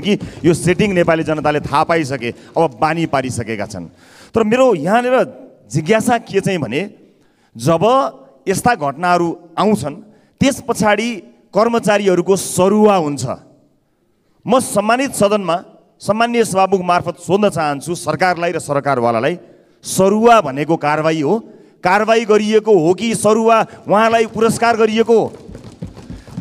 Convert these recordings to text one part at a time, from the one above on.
कि यो सेटिङ नेपाली जनताले थाहा पाइसके अब बानी पारिसकेका छन् तर मेरो यहाँनिर जिज्ञासा के चाहिँ भने जब यस्ता घटनाहरू आउँछन् त्यस पछाडि कर्मचारीहरूको सरुवा हुन्छ म सम्मानित सदनमा सम्मान्य सभामुख मार्फत सोध्न चाहन्छु सरकारलाई र सरकारवालालाई सरुवा भनेको कारवाही हो कारवाही गरिएको हो कि सरुवा उहाँलाई पुरस्कार गरिएको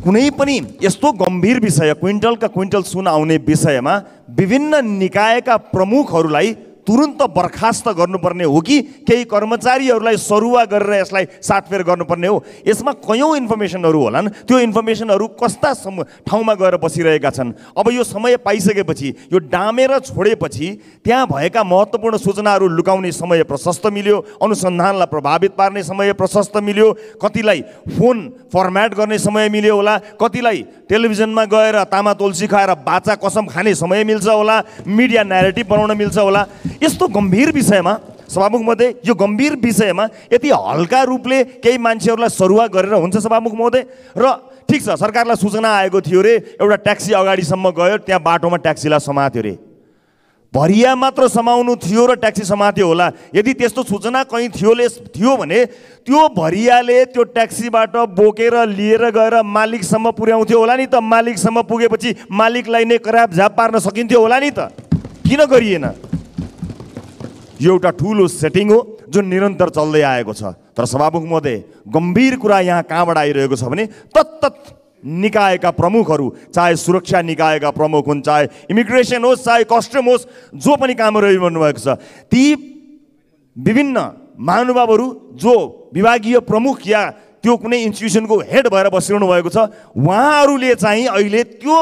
कुनै पनि यस्तो गम्भीर विषय क्विन्टलका क्विन्टल सुन आउने विषयमा विभिन्न निकायका प्रमुखहरूलाई तुरन्त बर्खास्त गर्नुपर्ने हो कि केही कर्मचारीहरूलाई सरुवा गरेर यसलाई साटफेर गर्नुपर्ने हो यसमा कयौँ इन्फर्मेसनहरू होलान् त्यो इन्फर्मेसनहरू कस्ता सम ठाउँमा गएर बसिरहेका छन् अब यो समय पाइसकेपछि यो डामेर छोडेपछि त्यहाँ भएका महत्त्वपूर्ण सूचनाहरू लुकाउने समय प्रशस्त मिल्यो अनुसन्धानलाई प्रभावित पार्ने समय प्रशस्त मिल्यो कतिलाई फोन फर्म्याट गर्ने समय मिल्यो होला कतिलाई टेलिभिजनमा गएर तामा तुलसी खाएर बाचा कसम खाने समय मिल्छ होला मिडिया नेरेटिभ बनाउन मिल्छ होला यस्तो गम्भीर विषयमा सभामुख महोदय यो गम्भीर विषयमा यति हल्का रूपले केही मान्छेहरूलाई सरुवा गरेर हुन्छ सभामुख महोदय र ठिक छ सरकारलाई सूचना आएको थियो रे एउटा ट्याक्सी अगाडिसम्म गयो त्यहाँ बाटोमा ट्याक्सीलाई समात्यो रे भरिया मात्र समाउनु थियो र ट्याक्सी समात्यो होला यदि त्यस्तो सूचना कहीँ थियोले थियो भने त्यो भरियाले त्यो ट्याक्सीबाट बोकेर लिएर गएर मालिकसम्म पुर्याउँथ्यो होला नि त मालिकसम्म पुगेपछि मालिकलाई नै कराब झाप पार्न सकिन्थ्यो होला नि त किन गरिएन यो एउटा ठुलो सेटिङ हो जुन निरन्तर चल्दै आएको छ तर सभामुख महोदय गम्भीर कुरा यहाँ कहाँबाट आइरहेको छ भने तत्त निकायका प्रमुखहरू चाहे सुरक्षा निकायका प्रमुख हुन् चाहे इमिग्रेसन होस् चाहे कस्टम होस् जो पनि कामहरू भएको छ ती विभिन्न महानुभावहरू जो विभागीय प्रमुख या त्यो कुनै इन्स्टिट्युसनको हेड भएर बसिरहनु भएको छ उहाँहरूले चाहिँ अहिले त्यो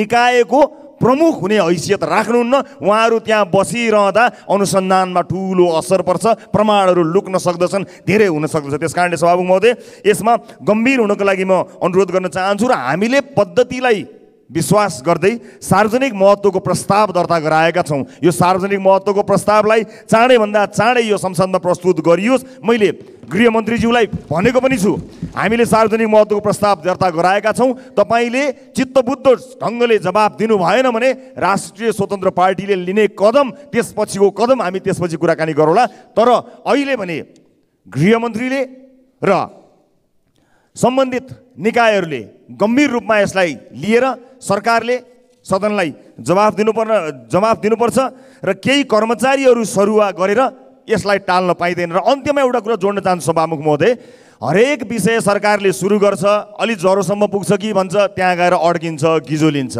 निकायको प्रमुख हुने हैसियत राख्नुहुन्न उहाँहरू त्यहाँ बसिरहँदा अनुसन्धानमा ठुलो असर पर्छ प्रमाणहरू लुक्न सक्दछन् धेरै हुन सक्दछ त्यस कारणले सभामुख महोदय यसमा गम्भीर हुनको लागि म अनुरोध गर्न चाहन्छु र हामीले पद्धतिलाई विश्वास गर्दै सार्वजनिक महत्त्वको प्रस्ताव दर्ता गराएका छौँ यो सार्वजनिक महत्त्वको प्रस्तावलाई चाँडैभन्दा चाँडै यो संसदमा प्रस्तुत गरियोस् मैले गृहमन्त्रीज्यूलाई भनेको पनि छु हामीले सार्वजनिक महत्त्वको प्रस्ताव दर्ता गराएका छौँ तपाईँले चित्तबुद्ध ढङ्गले जवाब दिनु भएन भने राष्ट्रिय स्वतन्त्र पार्टीले लिने कदम त्यसपछिको कदम हामी त्यसपछि कुराकानी गरौँला तर अहिले भने गृहमन्त्रीले र सम्बन्धित निकायहरूले गम्भीर रूपमा यसलाई लिएर सरकारले सदनलाई जवाफ दिनुपर्न जवाफ दिनुपर्छ र केही कर्मचारीहरू सरुवा गरेर यसलाई टाल्न पाइँदैन र अन्त्यमा एउटा कुरा जोड्न चाहन्छु सभामुख महोदय हरेक विषय सरकारले सुरु गर्छ अलि ज्वरोसम्म पुग्छ कि भन्छ त्यहाँ गएर अड्किन्छ गिजो लिन्छ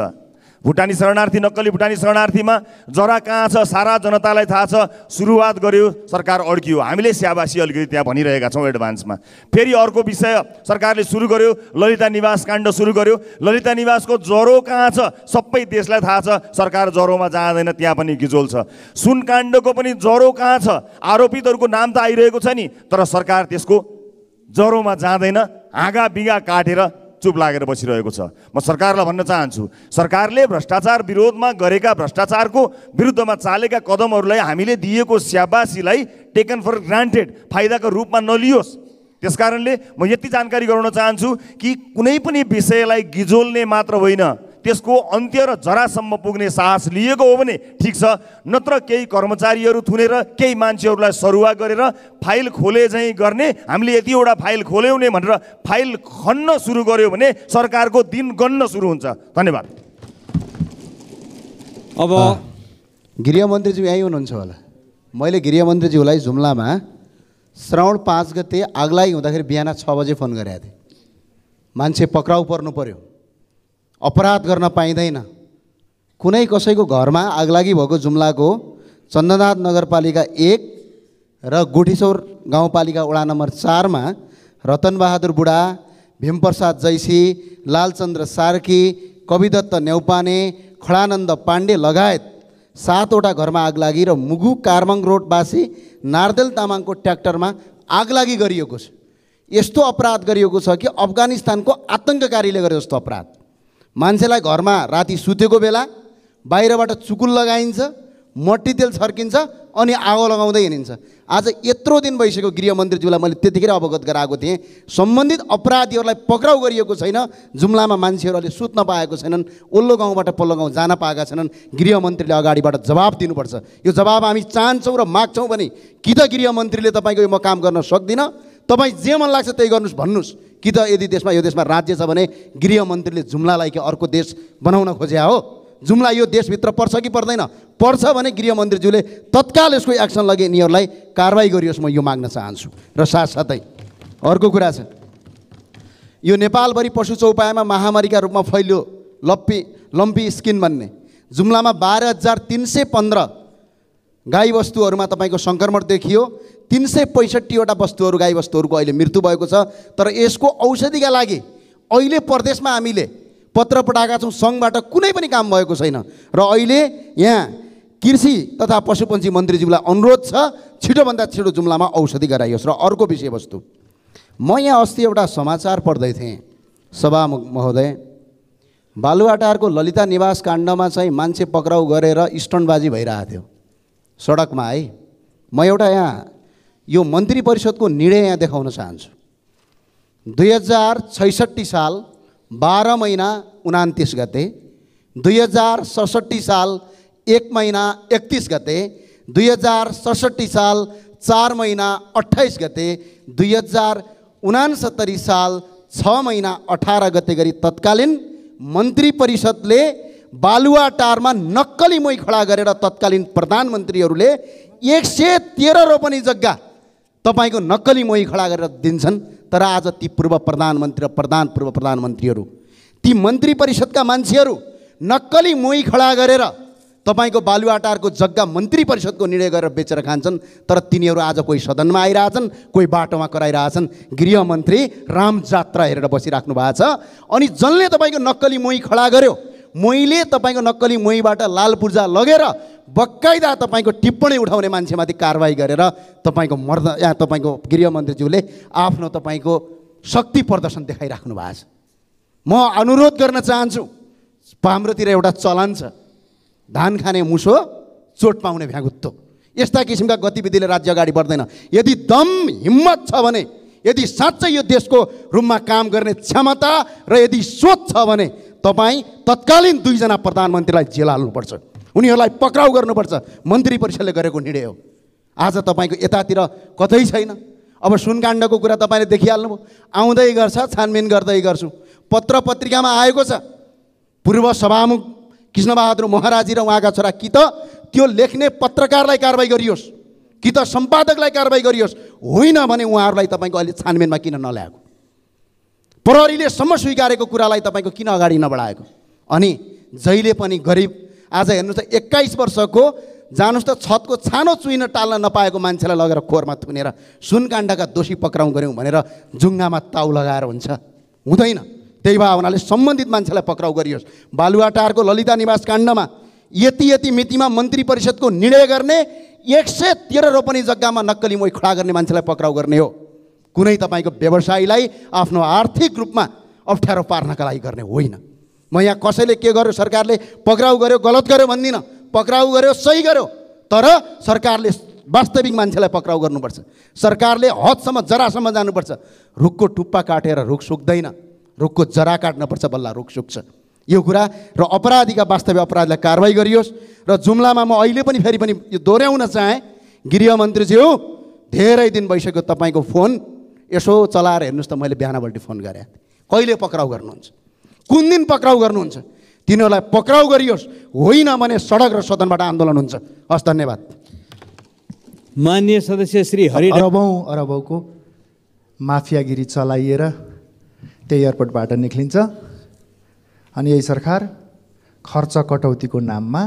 भुटानी शरणार्थी नक्कली भुटानी शरणार्थीमा जरा कहाँ छ सारा जनतालाई थाहा छ सुरुवात गर्यो सरकार अड्कियो हामीले स्याबासी अलिकति त्यहाँ भनिरहेका छौँ एडभान्समा फेरि अर्को विषय सरकारले सुरु गर्यो ललिता निवास काण्ड सुरु गर्यो ललिता निवासको ज्वरो कहाँ छ सबै देशलाई थाहा छ सरकार ज्वरोमा जाँदैन त्यहाँ पनि गिजोल छ सुन काण्डको पनि ज्वरो कहाँ छ आरोपितहरूको नाम त आइरहेको छ नि तर सरकार त्यसको ज्वरोमा जाँदैन हाँगा बिगा काटेर चुप लागेर बसिरहेको छ म सरकारलाई भन्न चाहन्छु सरकारले भ्रष्टाचार विरोधमा गरेका भ्रष्टाचारको विरुद्धमा चालेका कदमहरूलाई हामीले दिएको स्याबासीलाई टेकन फर ग्रान्टेड फाइदाको रूपमा नलियोस् त्यसकारणले म यति जानकारी गराउन चाहन्छु कि कुनै पनि विषयलाई गिजोल्ने मात्र होइन त्यसको अन्त्य र जरासम्म पुग्ने साहस लिएको हो भने ठिक छ नत्र केही कर्मचारीहरू थुनेर केही मान्छेहरूलाई सरुवा गरेर फाइल खोले झैँ गर्ने हामीले यतिवटा फाइल खोल्यौँ नै भनेर फाइल खन्न सुरु गर्यो भने सरकारको दिन गन्न सुरु हुन्छ धन्यवाद अब गृहमन्त्रीज्यू यहीँ हुनुहुन्छ होला मैले गृहमन्त्रीज्यूलाई जुम्लामा श्रावण पाँच गते आग्लाइ हुँदाखेरि बिहान छ बजे फोन गरेको थिएँ मान्छे पक्राउ पर्नु पर्यो अपराध गर्न पाइँदैन कुनै कसैको घरमा आगलागी भएको जुम्लाको चन्दनाथ नगरपालिका एक र गोठीसौर गाउँपालिका वडा नम्बर चारमा रतनबहादुर बुढा भीमप्रसाद जैसी लालचन्द्र सार्की कविदत्त न्याउपाने खडानन्द पाण्डे लगायत सातवटा घरमा आगलागी र मुगु कार्मङ रोडवासी नारदेल तामाङको ट्र्याक्टरमा आगलागी गरिएको छ यस्तो अपराध गरिएको छ कि अफगानिस्तानको आतङ्ककारीले गरे जस्तो अपराध मान्छेलाई घरमा राति सुतेको बेला बाहिरबाट चुकुल लगाइन्छ मट्टी तेल छर्किन्छ अनि आगो लगाउँदै हिँडिन्छ आज यत्रो दिन भइसक्यो गृहमन्त्रीज्यूलाई मैले त्यतिखेर अवगत गराएको थिएँ सम्बन्धित अपराधीहरूलाई पक्राउ गरिएको छैन जुम्लामा मान्छेहरू अहिले सुत्न पाएको छैनन् ओल्लो गाउँबाट पल्लो गाउँ जान पाएका छैनन् गृहमन्त्रीले अगाडिबाट जवाब दिनुपर्छ यो जवाब हामी चाहन्छौँ र माग्छौँ भने कि त गृहमन्त्रीले तपाईँको यो म काम गर्न सक्दिनँ तपाईँ जे मन लाग्छ त्यही गर्नुहोस् भन्नुहोस् कि त यदि देशमा यो देशमा राज्य छ भने गृहमन्त्रीले जुम्लालाई कि अर्को देश बनाउन खोज्या हो जुम्ला यो देशभित्र पर्छ कि पर्दैन पर्छ भने गृहमन्त्रीज्यूले तत्काल यसको एक्सन लगे यिनीहरूलाई कारवाही गरियोस् म यो माग्न चाहन्छु र साथसाथै अर्को कुरा छ यो नेपालभरि पशु चौपायामा महामारीका रूपमा फैलियो लप्पी लम्पी स्किन भन्ने जुम्लामा बाह्र हजार तिन सय पन्ध्र गाई वस्तुहरूमा तपाईँको सङ्क्रमण देखियो तिन सय पैँसठीवटा वस्तुहरू गाई वस्तुहरूको अहिले मृत्यु भएको छ तर यसको औषधिका लागि अहिले प्रदेशमा हामीले पत्र पठाएका छौँ सङ्घबाट कुनै पनि काम भएको छैन र अहिले यहाँ कृषि तथा पशुपन्छी मन्त्रीज्यूलाई अनुरोध छ छिटोभन्दा छिटो जुम्लामा औषधि गराइयोस् र अर्को विषयवस्तु म यहाँ अस्ति एउटा समाचार पढ्दै थिएँ सभा महोदय बालुवाटारको ललिता निवास काण्डमा चाहिँ मान्छे पक्राउ गरेर स्टनबाजी भइरहेको थियो सडकमा है म एउटा यहाँ यो मन्त्री परिषदको निर्णय यहाँ देखाउन चाहन्छु दुई हजार छैसठी साल बाह्र महिना उनातिस गते दुई हजार सडसठी साल एक महिना एकतिस गते दुई हजार सडसठी साल चार महिना अठाइस गते दुई हजार उनासत्तरी साल छ महिना अठार गते गरी तत्कालीन मन्त्री परिषदले बालुवाटारमा नक्कली मै खडा गरेर तत्कालीन प्रधानमन्त्रीहरूले एक सय तेह्र रोपनी जग्गा तपाईँको नक्कली मोही खडा गरेर दिन्छन् तर आज ती पूर्व प्रधानमन्त्री र प्रधान पूर्व प्रधानमन्त्रीहरू ती मन्त्री परिषदका मान्छेहरू नक्कली मोही खडा गरेर तपाईँको बालुवाटारको जग्गा मन्त्री परिषदको निर्णय गरेर बेचेर खान्छन् तर तिनीहरू आज कोही सदनमा आइरहेछन् कोही बाटोमा कराइरहेछन् गृहमन्त्री राम जात्रा हेरेर बसिराख्नु भएको छ अनि जसले तपाईँको नक्कली मोही खडा गर्यो मैले तपाईँको नक्कली मुहीबाट लाल पूर्जा लगेर बक्काइदा तपाईँको टिप्पणी उठाउने मान्छेमाथि कारवाही गरेर तपाईँको मर्द या तपाईँको गृहमन्त्रीज्यूले आफ्नो तपाईँको शक्ति प्रदर्शन देखाइराख्नु भएको छ म अनुरोध गर्न चाहन्छु हाम्रोतिर एउटा चलन छ धान खाने मुसो चोट पाउने भ्यागुत्तो यस्ता किसिमका गतिविधिले राज्य अगाडि बढ्दैन यदि दम हिम्मत छ भने यदि साँच्चै यो देशको रूपमा काम गर्ने क्षमता र यदि सोच छ भने तपाईँ तत्कालीन दुईजना प्रधानमन्त्रीलाई जेल हाल्नुपर्छ उनीहरूलाई पक्राउ गर्नुपर्छ मन्त्री परिषदले गरेको निर्णय हो आज तपाईँको यतातिर कतै छैन अब सुनकाण्डको कुरा तपाईँले देखिहाल्नुभयो आउँदै गर्छ छानबिन गर्दै गर्छु पत्र पत्रिकामा आएको छ पूर्व सभामुख कृष्णबहादुर महाराजी र उहाँका छोरा कि त त्यो लेख्ने पत्रकारलाई कारवाही गरियोस् कि त सम्पादकलाई कारवाही गरियोस् होइन भने उहाँहरूलाई तपाईँको अहिले छानबिनमा किन नल्याएको प्रहरीलेसम्म स्वीकारेको कुरालाई तपाईँको किन अगाडि नबढाएको अनि जहिले पनि गरिब आज हेर्नुहोस् त एक्काइस वर्षको जानुहोस् त छतको छानो चुहिन टाल्न नपाएको मान्छेलाई लगेर खोरमा थुनेर सुनकाण्डका दोषी पक्राउ गऱ्यौँ भनेर जुङ्गामा ताउ लगाएर हुन्छ हुँदैन त्यही भए हुनाले सम्बन्धित मान्छेलाई पक्राउ गरियोस् बालुवाटारको ललिता निवास काण्डमा यति यति मितिमा मन्त्री परिषदको निर्णय गर्ने एक सय तेह्र रोपनी जग्गामा नक्कली मोही खडा गर्ने मान्छेलाई पक्राउ गर्ने हो कुनै तपाईँको व्यवसायीलाई आफ्नो आर्थिक रूपमा अप्ठ्यारो पार्नका लागि गर्ने होइन म यहाँ कसैले के गर्यो सरकारले पक्राउ गर्यो गलत गर्यो भन्दिनँ पक्राउ गर्यो सही गर्यो तर सरकारले वास्तविक मान्छेलाई पक्राउ गर्नुपर्छ सरकारले हदसम्म जरासम्म जानुपर्छ रुखको टुप्पा काटेर रुख सुक्दैन रुखको जरा काट्नुपर्छ बल्ल रुख सुक्छ यो कुरा र अपराधीका वास्तविक अपराधीलाई कारवाही गरियोस् र जुम्लामा म अहिले पनि फेरि पनि यो दोहोऱ्याउन चाहेँ गृहमन्त्रीज्यू धेरै दिन भइसक्यो तपाईँको फोन यसो चलाएर हेर्नुहोस् त मैले बिहानपल्ट फोन गरेँ कहिले पक्राउ गर्नुहुन्छ कुन दिन पक्राउ गर्नुहुन्छ तिनीहरूलाई पक्राउ गरियोस् होइन भने सडक र सदनबाट आन्दोलन हुन्छ हस् धन्यवाद मान्य सदस्य श्री हरि अरबौँ अरबौँको माफियागिरी चलाइएर त्यही एयरपोर्टबाट निक्लिन्छ अनि यही सरकार खर्च कटौतीको नाममा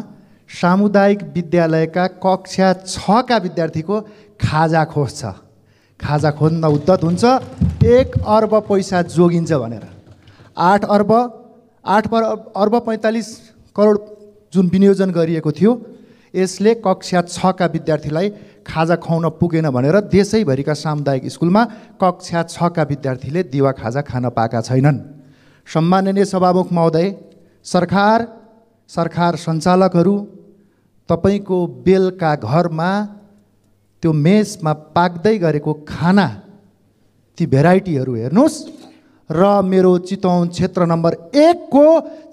सामुदायिक विद्यालयका कक्षा छका विद्यार्थीको खाजा खोज्छ खाजा खोज्न उद्धत हुन्छ एक अर्ब पैसा जोगिन्छ भनेर आठ अर्ब आठ अर्ब पैँतालिस करोड जुन विनियोजन गरिएको थियो यसले कक्षा छका विद्यार्थीलाई खाजा खुवाउन पुगेन भनेर देशैभरिका सामुदायिक स्कुलमा कक्षा छका विद्यार्थीले दिवा खाजा खान पाएका छैनन् सम्माननीय सभामुख महोदय सरकार सरकार सञ्चालकहरू तपाईँको बेलका घरमा त्यो मेसमा पाक्दै गरेको खाना ती भेराइटीहरू हेर्नुहोस् र मेरो चितौन क्षेत्र नम्बर एकको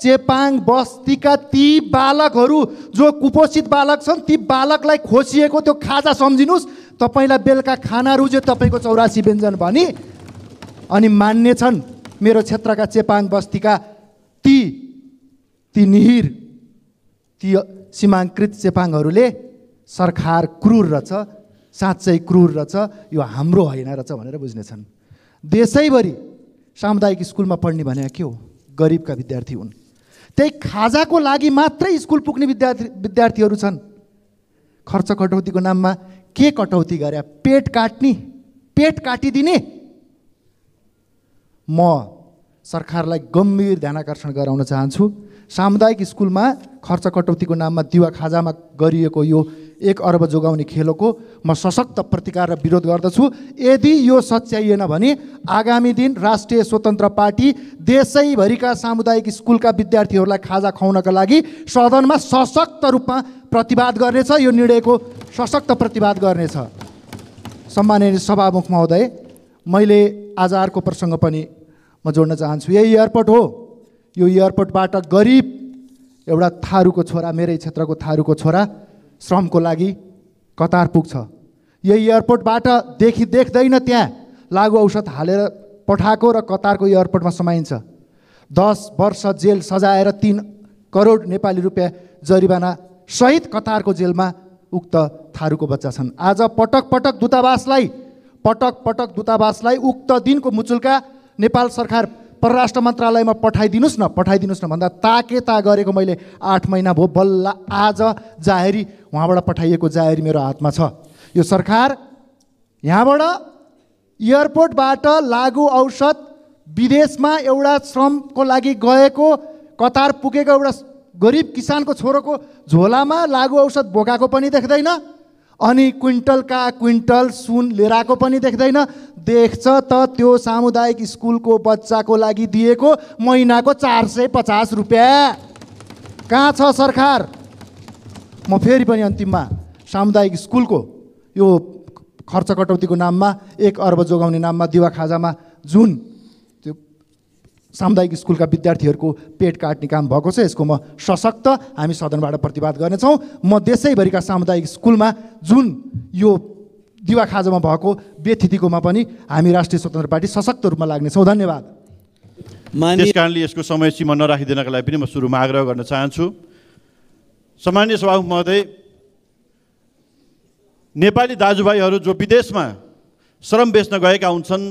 चेपाङ बस्तीका ती बालकहरू जो कुपोषित बालक छन् ती बालकलाई खोसिएको त्यो खाजा सम्झिनुहोस् तपाईँलाई बेलुका खाना रुज्यो तपाईँको चौरासी व्यञ्जन भनी अनि मान्ने छन् मेरो क्षेत्रका चेपाङ बस्तीका ती ती निहिर ती सीमाङ्कृत चेपाङहरूले सरकार क्रूर रहेछ साँच्चै क्रूर रहेछ यो हाम्रो होइन रहेछ भनेर बुझ्नेछन् देशैभरि सामुदायिक स्कुलमा पढ्ने भने के हो गरिबका विद्यार्थी हुन् त्यही खाजाको लागि मात्रै स्कुल पुग्ने विद्यार्थी विद्यार्थीहरू छन् खर्च कटौतीको नाममा के कटौती गरे पेट काट्ने पेट काटिदिने म सरकारलाई गम्भीर ध्यान आकर्षण गराउन चाहन्छु सामुदायिक स्कुलमा खर्च कटौतीको नाममा दिवा खाजामा गरिएको यो एक अर्ब जोगाउने खेलको म सशक्त प्रतिकार र विरोध गर्दछु यदि यो सच्याइएन भने आगामी दिन राष्ट्रिय स्वतन्त्र पार्टी देशैभरिका सामुदायिक स्कुलका विद्यार्थीहरूलाई खाजा खुवाउनका लागि सदनमा सशक्त रूपमा प्रतिवाद गर्नेछ यो निर्णयको सशक्त प्रतिवाद गर्नेछ सम्माननीय सभामुख महोदय मैले आज अर्को प्रसङ्ग पनि म जोड्न चाहन्छु यही एयरपोर्ट हो यो एयरपोर्टबाट गरिब एउटा थारूको छोरा मेरै क्षेत्रको थारूको छोरा श्रमको लागि कतार पुग्छ यही एयरपोर्टबाट देखि देख्दैन त्यहाँ लागु औषध हालेर पठाएको र कतारको एयरपोर्टमा समाइन्छ दस वर्ष जेल सजाएर तिन करोड नेपाली रुपियाँ जरिवाना सहित कतारको जेलमा उक्त थारूको बच्चा छन् आज पटक पटक दूतावासलाई पटक पटक दूतावासलाई उक्त दिनको मुचुल्का नेपाल सरकार परराष्ट्र मन्त्रालयमा पठाइदिनुहोस् न पठाइदिनुहोस् न भन्दा ताके ता गरेको मैले आठ महिना भयो बल्ल आज जाहेरी उहाँबाट पठाइएको जाहेरी मेरो हातमा छ यो सरकार यहाँबाट एयरपोर्टबाट लागु औषध विदेशमा एउटा श्रमको लागि गएको कतार पुगेको एउटा गरिब किसानको छोरोको झोलामा लागु औषध बोकाएको पनि देख्दैन अनि क्विन्टलका क्विन्टल सुन लिएर आएको पनि देख्दैन देख्छ त त्यो सामुदायिक स्कुलको बच्चाको लागि दिएको महिनाको चार सय पचास रुपियाँ कहाँ छ सरकार म फेरि पनि अन्तिममा सामुदायिक स्कुलको यो खर्च कटौतीको नाममा एक अर्ब जोगाउने नाममा दिवा खाजामा जुन त्यो सामुदायिक स्कुलका विद्यार्थीहरूको पेट काट्ने काम भएको छ यसको म सशक्त हामी सदनबाट प्रतिवाद गर्नेछौँ म देशैभरिका सामुदायिक स्कुलमा जुन यो दिवा खाजोमा भएको व्यथितिकोमा पनि हामी राष्ट्रिय स्वतन्त्र पार्टी सशक्त रूपमा लाग्नेछौँ धन्यवाद त्यस कारणले यसको समय सीमा नराखिदिनका लागि पनि म सुरुमा आग्रह गर्न चाहन्छु सामान्य सभामुख महोदय नेपाली दाजुभाइहरू जो विदेशमा श्रम बेच्न गएका हुन्छन्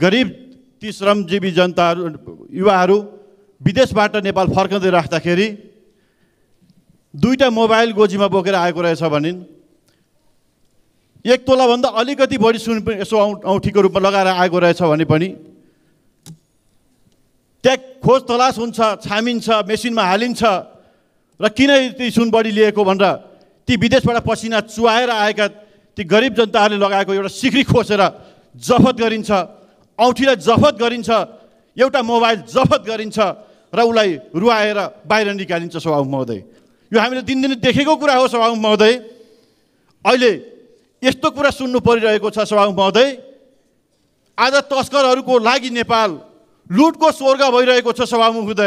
गरिब ती श्रमजीवी जनताहरू युवाहरू विदेशबाट नेपाल फर्काउँदै राख्दाखेरि दुईवटा मोबाइल गोजीमा बोकेर आएको रहेछ भनिन् एक तोलाभन्दा अलिकति बढी सुन पनि यसो औ औँठीको रूपमा लगाएर आएको रहेछ भने पनि त्यहाँ खोज तलास हुन्छ छामिन्छ मेसिनमा हालिन्छ र किन ती सुन बढी लिएको भनेर ती विदेशबाट पसिना चुहाएर आएका ती गरिब जनताहरूले लगाएको एउटा सिक्री खोसेर जफत गरिन्छ औँठीलाई जफत गरिन्छ एउटा मोबाइल जफत गरिन्छ र उसलाई रुवाएर बाहिर निकालिन्छ स्वभाव महोदय यो हामीले दिनदिनै देखेको कुरा हो स्वभाव महोदय अहिले यस्तो कुरा सुन्नु परिरहेको छ सभा महोदय आज तस्करहरूको लागि नेपाल लुटको स्वर्ग भइरहेको छ सभामुख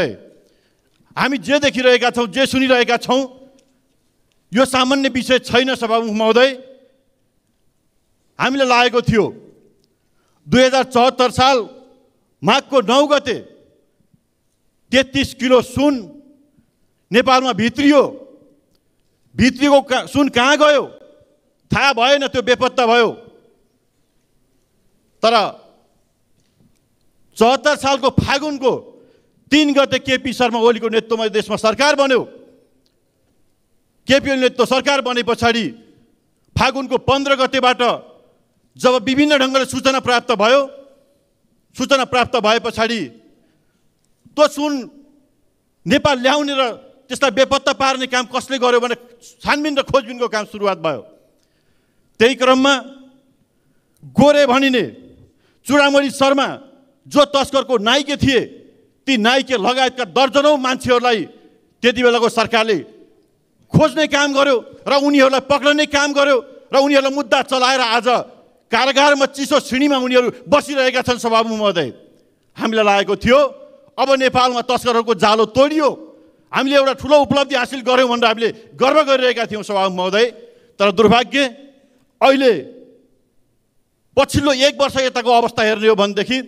हामी जे देखिरहेका छौँ जे सुनिरहेका छौँ यो सामान्य विषय छैन सभामुख महोदय हामीलाई लागेको थियो दुई हजार चौहत्तर साल माघको नौ गते तेत्तिस किलो सुन नेपालमा भित्रियो भित्रिएको सुन कहाँ गयो थाहा भएन त्यो बेपत्ता भयो तर चौहत्तर सालको फागुनको तिन गते केपी शर्मा ओलीको नेतृत्वमा देशमा सरकार बन्यो केपी ओली नेतृत्व सरकार बने पछाडि फागुनको पन्ध्र गतेबाट जब विभिन्न ढङ्गले सूचना प्राप्त भयो सूचना प्राप्त भए पछाडि त्यो सुन नेपाल ल्याउने र त्यसलाई बेपत्ता पार्ने काम कसले गर्यो भने छानबिन र खोजबिनको काम सुरुवात भयो त्यही क्रममा गोरे भनिने चुडामणि शर्मा जो तस्करको नाइके थिए ती नाइके लगायतका दर्जनौ मान्छेहरूलाई त्यति बेलाको सरकारले खोज्ने काम गर्यो र उनीहरूलाई पक्रने काम गर्यो र उनीहरूलाई मुद्दा चलाएर आज कारागारमा चिसो श्रेणीमा उनीहरू बसिरहेका छन् सभामुख महोदय हामीलाई लागेको थियो अब नेपालमा तस्करहरूको जालो तोडियो हामीले एउटा ठुलो उपलब्धि हासिल गऱ्यौँ भनेर हामीले गर्व गरिरहेका थियौँ सभामुख महोदय तर दुर्भाग्य अहिले पछिल्लो एक वर्ष यताको अवस्था हेर्ने हो भनेदेखि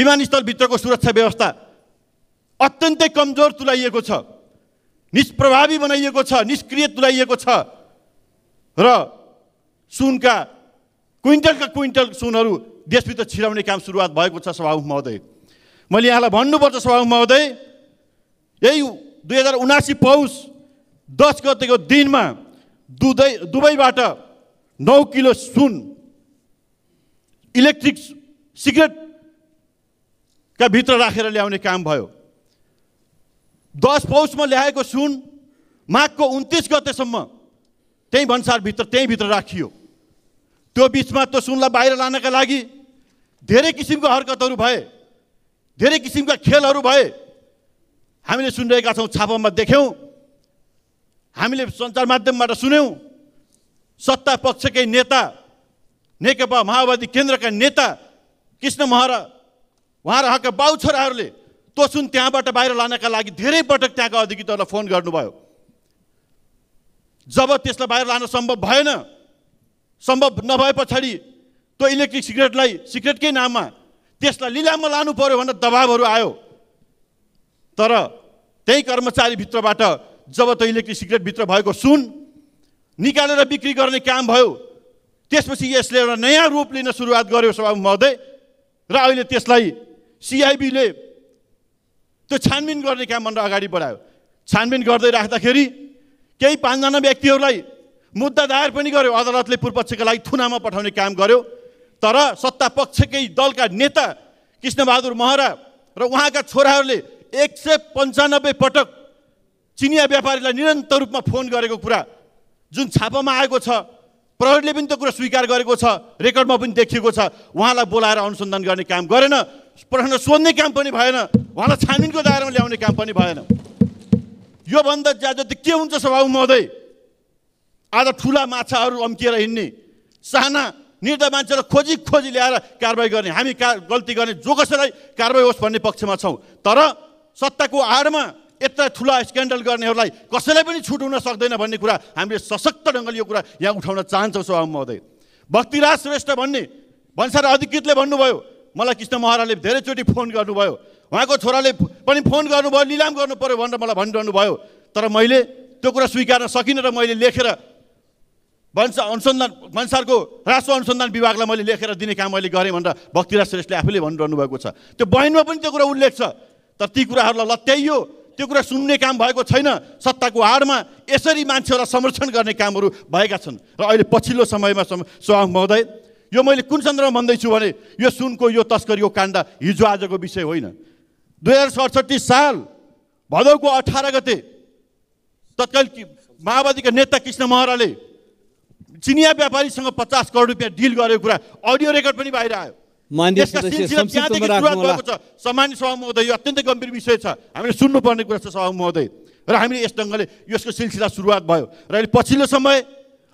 विमानस्थलभित्रको सुरक्षा व्यवस्था अत्यन्तै कमजोर तुलाइएको छ निष्प्रभावी बनाइएको छ निष्क्रिय तुलाइएको छ र सुनका क्विन्टलका क्विन्टल सुनहरू देशभित्र छिराउने काम सुरुवात भएको छ सभामुख महोदय मैले यहाँलाई भन्नुपर्छ सभामुख महोदय यही दुई हजार उनासी पौष दस गतेको दिनमा दुधै दुबईबाट नौ किलो सुन इलेक्ट्रिक सिगरेटका भित्र राखेर ल्याउने काम भयो दस पौषमा ल्याएको सुन माघको उन्तिस गतेसम्म त्यही भन्सारभित्र त्यहीँभित्र राखियो त्यो बिचमा त्यो सुनलाई बाहिर लानका लागि धेरै किसिमको हरकतहरू भए धेरै किसिमका खेलहरू भए हामीले सुनिरहेका छौँ छापामा देख्यौँ हामीले सञ्चार माध्यमबाट सुन्यौँ सत्ता पक्षकै नेता नेकपा माओवादी केन्द्रका नेता कृष्ण महरा उहाँ रहेका बाउ तो तोसुन त्यहाँबाट बाहिर लानका लागि धेरै पटक त्यहाँका अधिकृतहरूलाई फोन गर्नुभयो जब त्यसलाई बाहिर लान सम्भव भएन सम्भव नभए पछाडि त्यो इलेक्ट्रिक सिगरेटलाई सिगरेटकै नाममा त्यसलाई लिलाममा लानु पऱ्यो भनेर दबावहरू आयो तर त्यही कर्मचारीभित्रबाट जब त्यो इलेक्ट्रिक सिगरेटभित्र भएको सुन निकालेर बिक्री गर्ने काम भयो त्यसपछि यसले एउटा नयाँ रूप लिन सुरुवात गर्यो सभा महोदय र अहिले त्यसलाई सिआइबीले त्यो छानबिन गर्ने काम भनेर अगाडि बढायो छानबिन गर्दै राख्दाखेरि केही पाँचजना व्यक्तिहरूलाई मुद्दा दायर पनि गर्यो अदालतले पूर्वपक्षका लागि थुनामा पठाउने काम गर्यो तर सत्तापक्षकै दलका नेता कृष्णबहादुर महरा र उहाँका छोराहरूले एक सय पन्चानब्बे पटक चिनिया व्यापारीलाई निरन्तर रूपमा फोन गरेको कुरा जुन छापामा आएको छ प्रहरीले पनि त्यो कुरा स्वीकार गरेको छ रेकर्डमा पनि देखिएको छ उहाँलाई बोलाएर अनुसन्धान गर्ने काम गरेन प्रश्न सोध्ने काम पनि भएन उहाँलाई छानबिनको दायरामा ल्याउने काम पनि भएन योभन्दा ज्यादा त के हुन्छ सभा महोदय आज ठुला माछाहरू अम्किएर हिँड्ने साना निर्दय मान्छेलाई खोजी खोजी ल्याएर कारवाही गर्ने हामी का गल्ती गर्ने जो कसैलाई कारवाही होस् भन्ने पक्षमा छौँ तर सत्ताको आडमा यत्र ठुला स्क्यान्डल गर्नेहरूलाई कसैलाई पनि छुट हुन सक्दैन भन्ने कुरा हामीले सशक्त ढङ्गले यो कुरा यहाँ उठाउन चाहन्छौँ सभा महोदय भक्तिराज श्रेष्ठ भन्ने भन्सार अधिकृतले भन्नुभयो मलाई कृष्ण महराले धेरैचोटि फोन गर्नुभयो उहाँको छोराले पनि फोन गर्नुभयो निलाम गर्नु पऱ्यो भनेर मलाई भनिरहनु भयो तर मैले त्यो कुरा स्वीकार्न सकिनँ र मैले लेखेर भन्सा अनुसन्धान भन्सारको राष्ट्र अनुसन्धान विभागलाई मैले लेखेर दिने काम मैले गरेँ भनेर भक्तिराज श्रेष्ठले आफैले भनिरहनु भएको छ त्यो बहिनमा पनि त्यो कुरा उल्लेख छ तर ती कुराहरूलाई लत्याइयो त्यो कुरा सुन्ने काम भएको छैन सत्ताको आडमा यसरी मान्छेहरूलाई संरक्षण गर्ने कामहरू भएका छन् र अहिले पछिल्लो समयमा सभा महोदय यो मैले कुन सन्दर्भमा भन्दैछु भने यो सुनको यो तस्करीको काण्ड हिजो आजको विषय होइन दुई हजार सडसठी साल भदौको अठार गते तत्कालीन माओवादीका नेता कृष्ण महराले चिनिया व्यापारीसँग पचास करोड रुपियाँ डिल गरेको कुरा अडियो रेकर्ड पनि बाहिर आयो सामान्य सभा महोदय यो अत्यन्तै गम्भीर विषय छ हामीले सुन्नुपर्ने कुरा छ सभा महोदय र हामीले यस ढङ्गले यसको सिलसिला सुरुवात भयो र अहिले पछिल्लो समय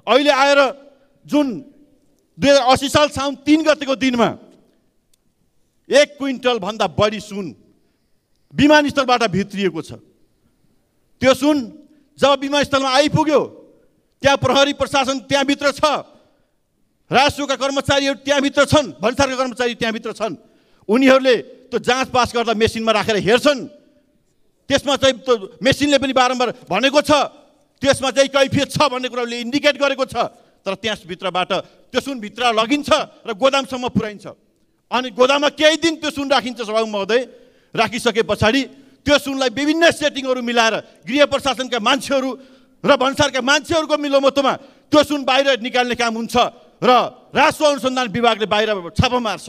अहिले आएर जुन दुई हजार असी साल साउन तिन गतिको दिनमा एक क्विन्टलभन्दा बढी सुन विमानस्थलबाट भित्रिएको छ त्यो सुन जब विमानस्थलमा आइपुग्यो त्यहाँ प्रहरी प्रशासन त्यहाँभित्र छ राजस्वका कर्मचारीहरू त्यहाँभित्र छन् भन्सारका कर्मचारी त्यहाँभित्र छन् उनीहरूले त्यो जाँच पास गर्दा मेसिनमा राखेर हेर्छन् त्यसमा चाहिँ त्यो मेसिनले पनि बारम्बार भनेको छ त्यसमा चाहिँ कैफियत छ भन्ने कुराले इन्डिकेट गरेको छ तर त्यसभित्रबाट त्यो सुनभित्र लगिन्छ र गोदामसम्म पुऱ्याइन्छ अनि गोदाममा केही दिन त्यो सुन राखिन्छ स्वभाव महोदय राखिसके पछाडि त्यो सुनलाई विभिन्न सेटिङहरू मिलाएर गृह प्रशासनका मान्छेहरू र भन्सारका मान्छेहरूको मिलोमतोमा त्यो सुन बाहिर निकाल्ने काम हुन्छ र राष्ट्र अनुसन्धान विभागले बाहिर छापा मार्छ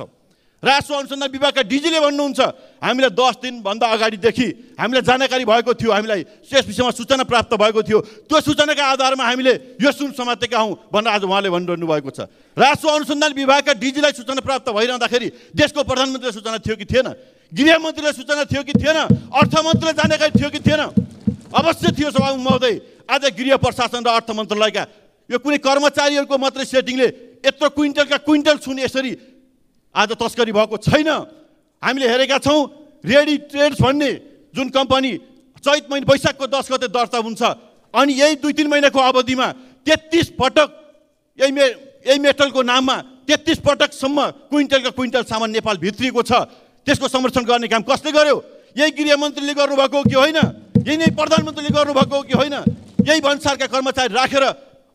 राष्ट्र अनुसन्धान विभागका डिजीले भन्नुहुन्छ हामीलाई दस दिनभन्दा अगाडिदेखि हामीलाई जानकारी भएको थियो हामीलाई यस विषयमा सूचना प्राप्त भएको थियो त्यो सूचनाका आधारमा हामीले यो सुन समातेका हौँ भनेर आज उहाँले भनिरहनु भएको छ राष्ट्र अनुसन्धान विभागका डिजीलाई सूचना प्राप्त भइरहँदाखेरि देशको प्रधानमन्त्रीलाई सूचना थियो कि थिएन गृहमन्त्रीलाई सूचना थियो कि थिएन अर्थमन्त्रीलाई जानकारी थियो कि थिएन अवश्य थियो सभा महोदय आज गृह प्रशासन र अर्थ मन्त्रालयका यो कुनै कर्मचारीहरूको मात्रै सेटिङले यत्रो क्विन्टलका क्विन्टल सुन यसरी आज तस्करी भएको छैन हामीले हेरेका छौँ रेडी ट्रेड्स भन्ने जुन कम्पनी चैत महिना वैशाखको दस गते दर्ता हुन्छ अनि यही दुई तिन महिनाको अवधिमा तेत्तिस पटक यही मे यही मेटलको नाममा तेत्तिस पटकसम्म क्विन्टलका क्विन्टल सामान नेपाल भित्रिएको छ त्यसको संरक्षण गर्ने काम कसले गर्यो यही गृहमन्त्रीले गर्नुभएको हो कि होइन यही नै प्रधानमन्त्रीले गर्नुभएको हो कि होइन यही भन्सारका कर्मचारी राखेर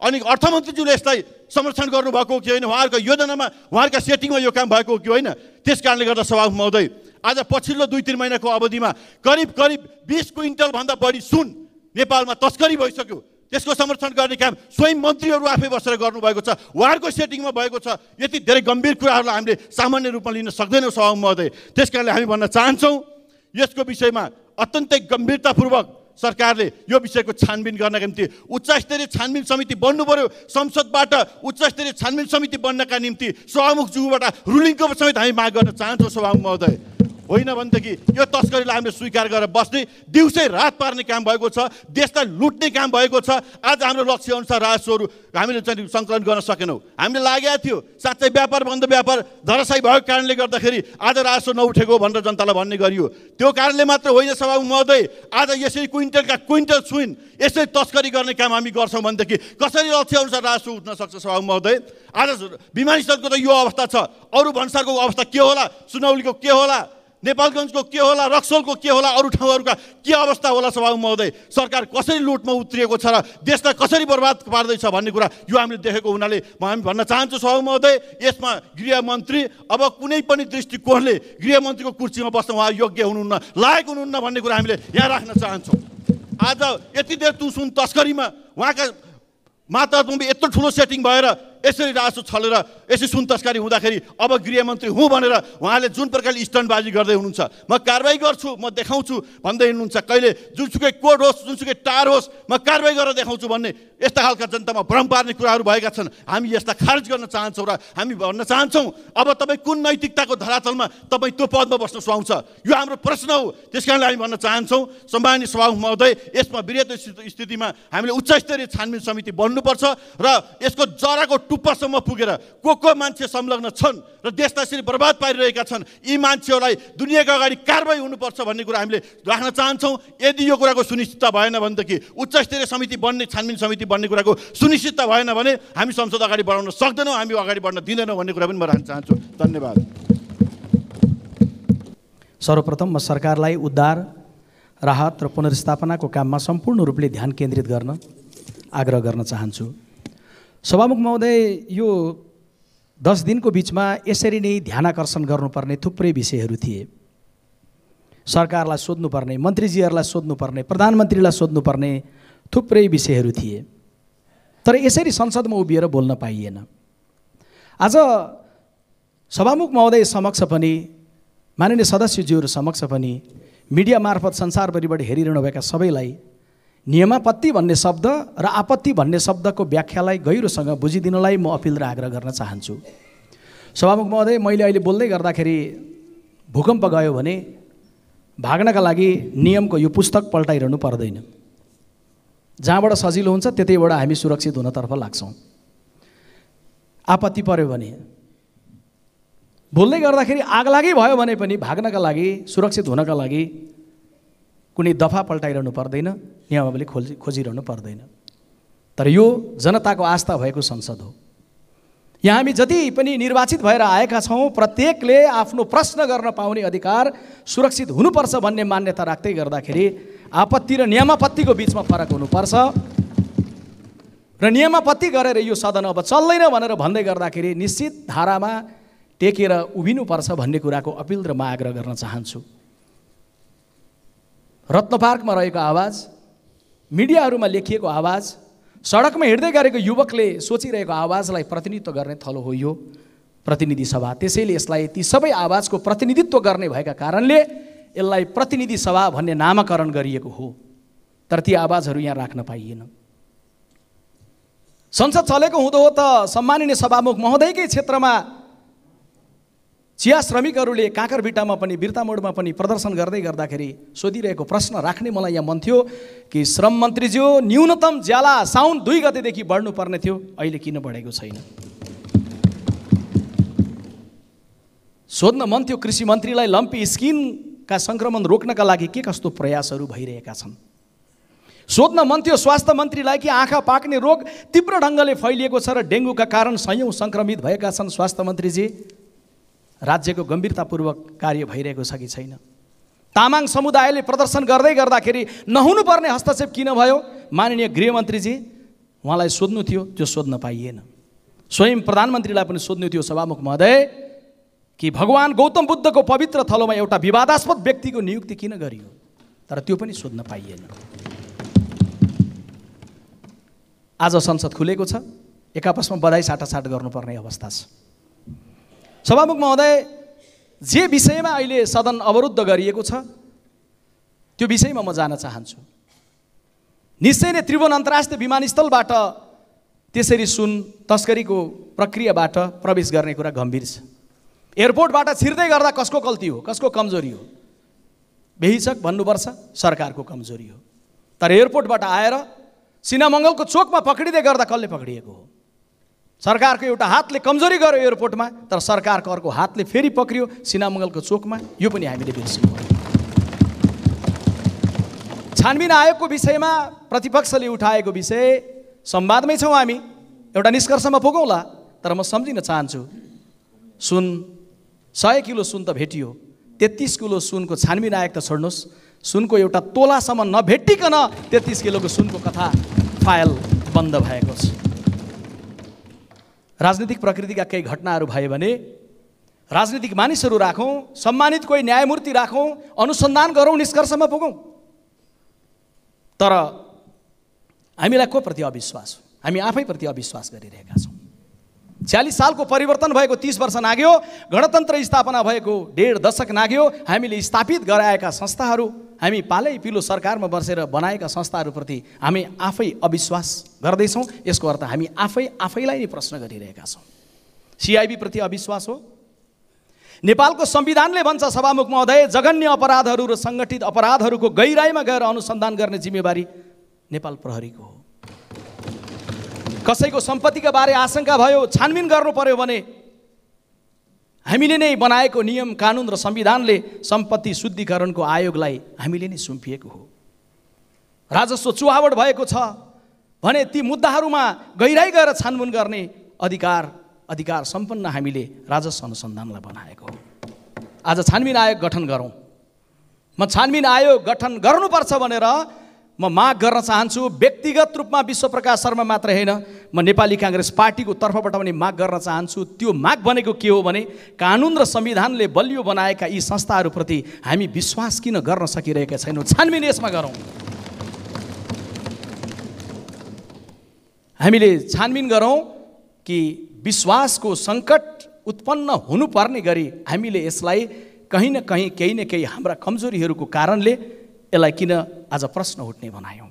अनि अर्थमन्त्रीज्यूले यसलाई समर्थन गर्नुभएको कि होइन उहाँहरूको योजनामा उहाँहरूका सेटिङमा यो काम भएको कि होइन त्यस कारणले गर्दा सभा महोदय आज पछिल्लो दुई तिन महिनाको अवधिमा करिब करिब बिस क्विन्टलभन्दा बढी सुन नेपालमा तस्करी भइसक्यो त्यसको समर्थन गर्ने काम स्वयं मन्त्रीहरू आफै बसेर गर्नुभएको छ उहाँहरूको सेटिङमा भएको छ यति धेरै गम्भीर कुराहरूलाई हामीले सामान्य रूपमा लिन सक्दैनौँ सभा महोदय त्यस कारणले हामी भन्न चाहन्छौँ यसको विषयमा अत्यन्तै गम्भीरतापूर्वक सरकारले यो विषयको छानबिन गर्नका निम्ति उच्चस्तरीय छानबिन समिति बन्नु पऱ्यो संसदबाट उच्चस्तरीय छानबिन समिति बन्नका निम्ति सभामुख जुबाट रुलिङको समेत हामी माग गर्न चाहन्छौँ सभामुख महोदय होइन भनेदेखि यो तस्करीलाई हामीले स्वीकार गरेर बस्ने दिउँसै रात पार्ने काम भएको छ देशलाई लुट्ने काम भएको छ आज हाम्रो लक्ष्यअनुसार राजस्वहरू हामीले चाहिँ सङ्कलन गर्न सकेनौँ हामीले लागेको थियो साँच्चै व्यापार बन्द व्यापार धराशायी भएको कारणले गर्दाखेरि आज राजस्व नउठेको भनेर जनतालाई भन्ने गरियो त्यो कारणले मात्र होइन सभा महोदय आज यसरी क्विन्टलका क्विन्टल छुइन् यसै तस्करी गर्ने काम हामी गर्छौँ भनेदेखि कसरी लक्ष्यअनुसार राजस्व उठ्न सक्छ सभा महोदय आज विमानस्थलको त यो अवस्था छ अरू भन्सारको अवस्था के होला सुनौलीको के होला नेपालगञ्जको के होला रक्सोलको के होला अरू ठाउँहरूका के अवस्था होला सभा महोदय सरकार कसरी लुटमा उत्रिएको छ र देशलाई कसरी बर्बाद पार्दैछ भन्ने कुरा यो हामीले देखेको हुनाले म हामी भन्न चाहन्छु सभा महोदय यसमा गृहमन्त्री अब कुनै पनि दृष्टिकोणले गृहमन्त्रीको कुर्सीमा बस्न उहाँ योग्य हुनुहुन्न लायक हुनुहुन्न भन्ने कुरा हामीले यहाँ राख्न चाहन्छौँ आज यति देर तुसुन तस्करीमा उहाँका माता यत्रो ठुलो सेटिङ भएर यसरी रासो छलेर यसरी सुन तस्करी हुँदाखेरि अब गृहमन्त्री हुँ भनेर उहाँले जुन प्रकारले स्टनबाजी गर्दै हुनुहुन्छ म कारवाही गर्छु म देखाउँछु भन्दै हिँड्नुहुन्छ कहिले जुनसुकै कोड होस् जुनसुकै टार होस् म कारवाही गरेर देखाउँछु भन्ने यस्ता खालका जनतामा भ्रम पार्ने कुराहरू भएका छन् हामी यस्ता खारेज गर्न चाहन्छौँ र हामी भन्न चाहन्छौँ अब तपाईँ कुन नैतिकताको धरातलमा तपाईँ त्यो पदमा बस्न सुहाउँछ यो हाम्रो प्रश्न हो त्यस कारणले हामी भन्न चाहन्छौँ सम्मान्य सभामुख महोदय यसमा वृहत स्थितिमा हामीले उच्च स्तरीय छानबिन समिति बन्नुपर्छ र यसको जराको टुप्पासम्म पुगेर को को मान्छे संलग्न छन् र देशलाई यसरी बर्बाद पारिरहेका छन् यी मान्छेहरूलाई दुनियाँको अगाडि कारवाही हुनुपर्छ भन्ने कुरा हामीले राख्न चाहन्छौँ यदि यो कुराको सुनिश्चितता भएन भनेदेखि उच्चस्तरीय समिति बन्ने छानबिन समिति बन्ने कुराको सुनिश्चित भएन भने हामी संसद अगाडि बढाउन सक्दैनौँ हामी अगाडि बढ्न दिँदैनौँ भन्ने कुरा पनि म राख्न चाहन्छु धन्यवाद सर्वप्रथम म सरकारलाई उद्धार राहत र पुनर्स्थापनाको काममा सम्पूर्ण रूपले ध्यान केन्द्रित गर्न आग्रह गर्न चाहन्छु सभामुख महोदय यो दस दिनको बिचमा यसरी नै ध्यान आकर्षण गर्नुपर्ने थुप्रै विषयहरू थिए सरकारलाई सोध्नुपर्ने मन्त्रीजीहरूलाई सोध्नुपर्ने प्रधानमन्त्रीलाई सोध्नुपर्ने थुप्रै विषयहरू थिए तर यसरी संसदमा उभिएर बोल्न पाइएन आज सभामुख महोदय समक्ष पनि माननीय सदस्यज्यूहरू समक्ष पनि मिडिया मार्फत संसारभरिबाट हेरिरहनु भएका सबैलाई नियमापत्ति भन्ने शब्द र आपत्ति भन्ने शब्दको व्याख्यालाई गहिरोसँग बुझिदिनलाई म अपिल र आग्रह गर्न चाहन्छु सभामुख महोदय मैले अहिले बोल्दै गर्दाखेरि भूकम्प गयो भने भाग्नका लागि नियमको यो पुस्तक पल्टाइरहनु पर्दैन जहाँबाट सजिलो हुन्छ त्यतैबाट हामी सुरक्षित हुनतर्फ लाग्छौँ आपत्ति पऱ्यो भने बोल्दै गर्दाखेरि आगलागी भयो भने पनि भाग्नका लागि सुरक्षित हुनका लागि कुनै दफा पल्टाइरहनु पर्दैन नियमावली खोजी खोजिरहनु पर्दैन तर यो जनताको आस्था भएको संसद हो यहाँ हामी जति पनि निर्वाचित भएर आएका छौँ प्रत्येकले आफ्नो प्रश्न गर्न पाउने अधिकार सुरक्षित हुनुपर्छ भन्ने मान्यता राख्दै गर्दाखेरि आपत्ति र नियमापत्तिको बिचमा फरक हुनुपर्छ र नियमापत्ति गरेर यो सदन अब चल्दैन भनेर भन्दै गर्दाखेरि निश्चित धारामा टेकेर उभिनुपर्छ भन्ने कुराको अपिल र म आग्रह गर्न चाहन्छु रत्न पार्कमा रहेको आवाज मिडियाहरूमा लेखिएको आवाज सडकमा हिँड्दै गरेको युवकले सोचिरहेको आवाजलाई प्रतिनिधित्व गर्ने थलो हो यो प्रतिनिधि सभा त्यसैले यसलाई ती सबै आवाजको प्रतिनिधित्व गर्ने भएका कारणले यसलाई प्रतिनिधि सभा भन्ने नामाकरण गरिएको हो तर ती आवाजहरू यहाँ राख्न पाइएन संसद चलेको हुँदो हो त सम्मानिय सभामुख महोदयकै क्षेत्रमा चिया श्रमिकहरूले काँकरभिट्टामा पनि बिर्तामोडमा पनि प्रदर्शन गर्दै गर्दाखेरि सोधिरहेको प्रश्न राख्ने मलाई यहाँ मन थियो कि श्रम मन्त्रीज्यू न्यूनतम ज्याला साउन दुई गतेदेखि बढ्नुपर्ने थियो अहिले किन बढेको छैन सोध्न मन थियो कृषि मन्त्रीलाई लम्पी स्किनका सङ्क्रमण रोक्नका लागि के कस्तो प्रयासहरू भइरहेका छन् सोध्न मन थियो स्वास्थ्य मन्त्रीलाई कि आँखा पाक्ने रोग तीव्र ढङ्गले फैलिएको छ र डेङ्गुका कारण सयौँ सङ्क्रमित भएका छन् स्वास्थ्य मन्त्रीजी राज्यको गम्भीरतापूर्वक कार्य भइरहेको छ कि छैन तामाङ समुदायले प्रदर्शन गर्दै गर्दाखेरि नहुनुपर्ने हस्तक्षेप किन भयो माननीय गृहमन्त्रीजी उहाँलाई सोध्नु थियो त्यो सोध्न पाइएन स्वयं प्रधानमन्त्रीलाई पनि सोध्नु थियो सभामुख महोदय कि भगवान् गौतम बुद्धको पवित्र थलोमा एउटा विवादास्पद व्यक्तिको नियुक्ति किन गरियो तर त्यो पनि सोध्न पाइएन आज संसद खुलेको छ एकापसमा बधाई साटासाट गर्नुपर्ने अवस्था छ सभामुख महोदय जे विषयमा अहिले सदन अवरुद्ध गरिएको छ त्यो विषयमा म जान चाहन्छु निश्चय नै त्रिभुवन अन्तर्राष्ट्रिय विमानस्थलबाट त्यसरी सुन तस्करीको प्रक्रियाबाट प्रवेश गर्ने कुरा गम्भीर छ एयरपोर्टबाट छिर्दै गर्दा कसको गल्ती हो कसको कमजोरी हो बेहिचक भन्नुपर्छ सरकारको कमजोरी हो तर एयरपोर्टबाट आएर सिनामङ्गलको चोकमा पक्रिँदै गर्दा कसले पक्रिएको हो सरकारको एउटा हातले कमजोरी गर्यो एयरपोर्टमा तर सरकारको अर्को हातले फेरि पक्रियो सिनामङ्गलको चोकमा यो पनि हामीले बिर्स्यौँ छानबिन आयोगको विषयमा प्रतिपक्षले उठाएको विषय संवादमै छौँ हामी एउटा निष्कर्षमा पुगौँला तर म सम्झिन चाहन्छु सुन सय किलो सुन त भेटियो तेत्तिस किलो सुनको छानबिन आयोग त छोड्नुहोस् सुनको एउटा तोलासम्म नभेटिकन तेत्तिस किलोको सुनको कथा फाइल बन्द भएको छ राजनीतिक प्रकृतिका केही घटनाहरू भए भने राजनीतिक मानिसहरू राखौँ सम्मानित कोही न्यायमूर्ति राखौँ अनुसन्धान गरौँ निष्कर्षमा पुगौँ तर हामीलाई को प्रति अविश्वास हामी आफैप्रति अविश्वास गरिरहेका छौँ छ्यालिस सालको परिवर्तन भएको तिस वर्ष नाग्यो गणतन्त्र स्थापना भएको डेढ दशक नाग्यो हामीले स्थापित गराएका संस्थाहरू हामी पालै पिलो सरकारमा बसेर बनाएका संस्थाहरूप्रति हामी आफै अविश्वास गर्दैछौँ यसको अर्थ हामी आफै आफैलाई नै प्रश्न गरिरहेका छौँ सिआइबीप्रति अविश्वास हो नेपालको संविधानले भन्छ सभामुख महोदय जघन्य अपराधहरू र सङ्गठित अपराधहरूको गहिराईमा गएर अनुसन्धान गर्ने जिम्मेवारी नेपाल प्रहरीको हो कसैको सम्पत्तिका बारे आशंका भयो छानबिन गर्नु पर्यो भने हामीले नै बनाएको नियम कानुन र संविधानले सम्पत्ति शुद्धिकरणको आयोगलाई हामीले नै सुम्पिएको हो राजस्व चुहावट भएको छ भने ती मुद्दाहरूमा गहिराइ गएर छानबिन गर्ने अधिकार अधिकार सम्पन्न हामीले राजस्व अनुसन्धानलाई बनाएको हो आज छानबिन आयोग गठन गरौँ म छानबिन आयोग गठन गर्नुपर्छ भनेर म माग गर्न चाहन्छु व्यक्तिगत रूपमा विश्वप्रकाश शर्मा मात्र होइन म नेपाली काङ्ग्रेस पार्टीको तर्फबाट पनि माग गर्न चाहन्छु त्यो माग भनेको के हो भने कानुन र संविधानले बलियो बनाएका यी संस्थाहरूप्रति हामी विश्वास किन गर्न सकिरहेका छैनौँ छानबिन यसमा गरौँ हामीले छानबिन गरौँ कि विश्वासको सङ्कट उत्पन्न हुनुपर्ने गरी हामीले यसलाई कहीँ न कहीँ केही न केही हाम्रा कमजोरीहरूको कारणले यसलाई किन आज प्रश्न उठ्ने बनायौँ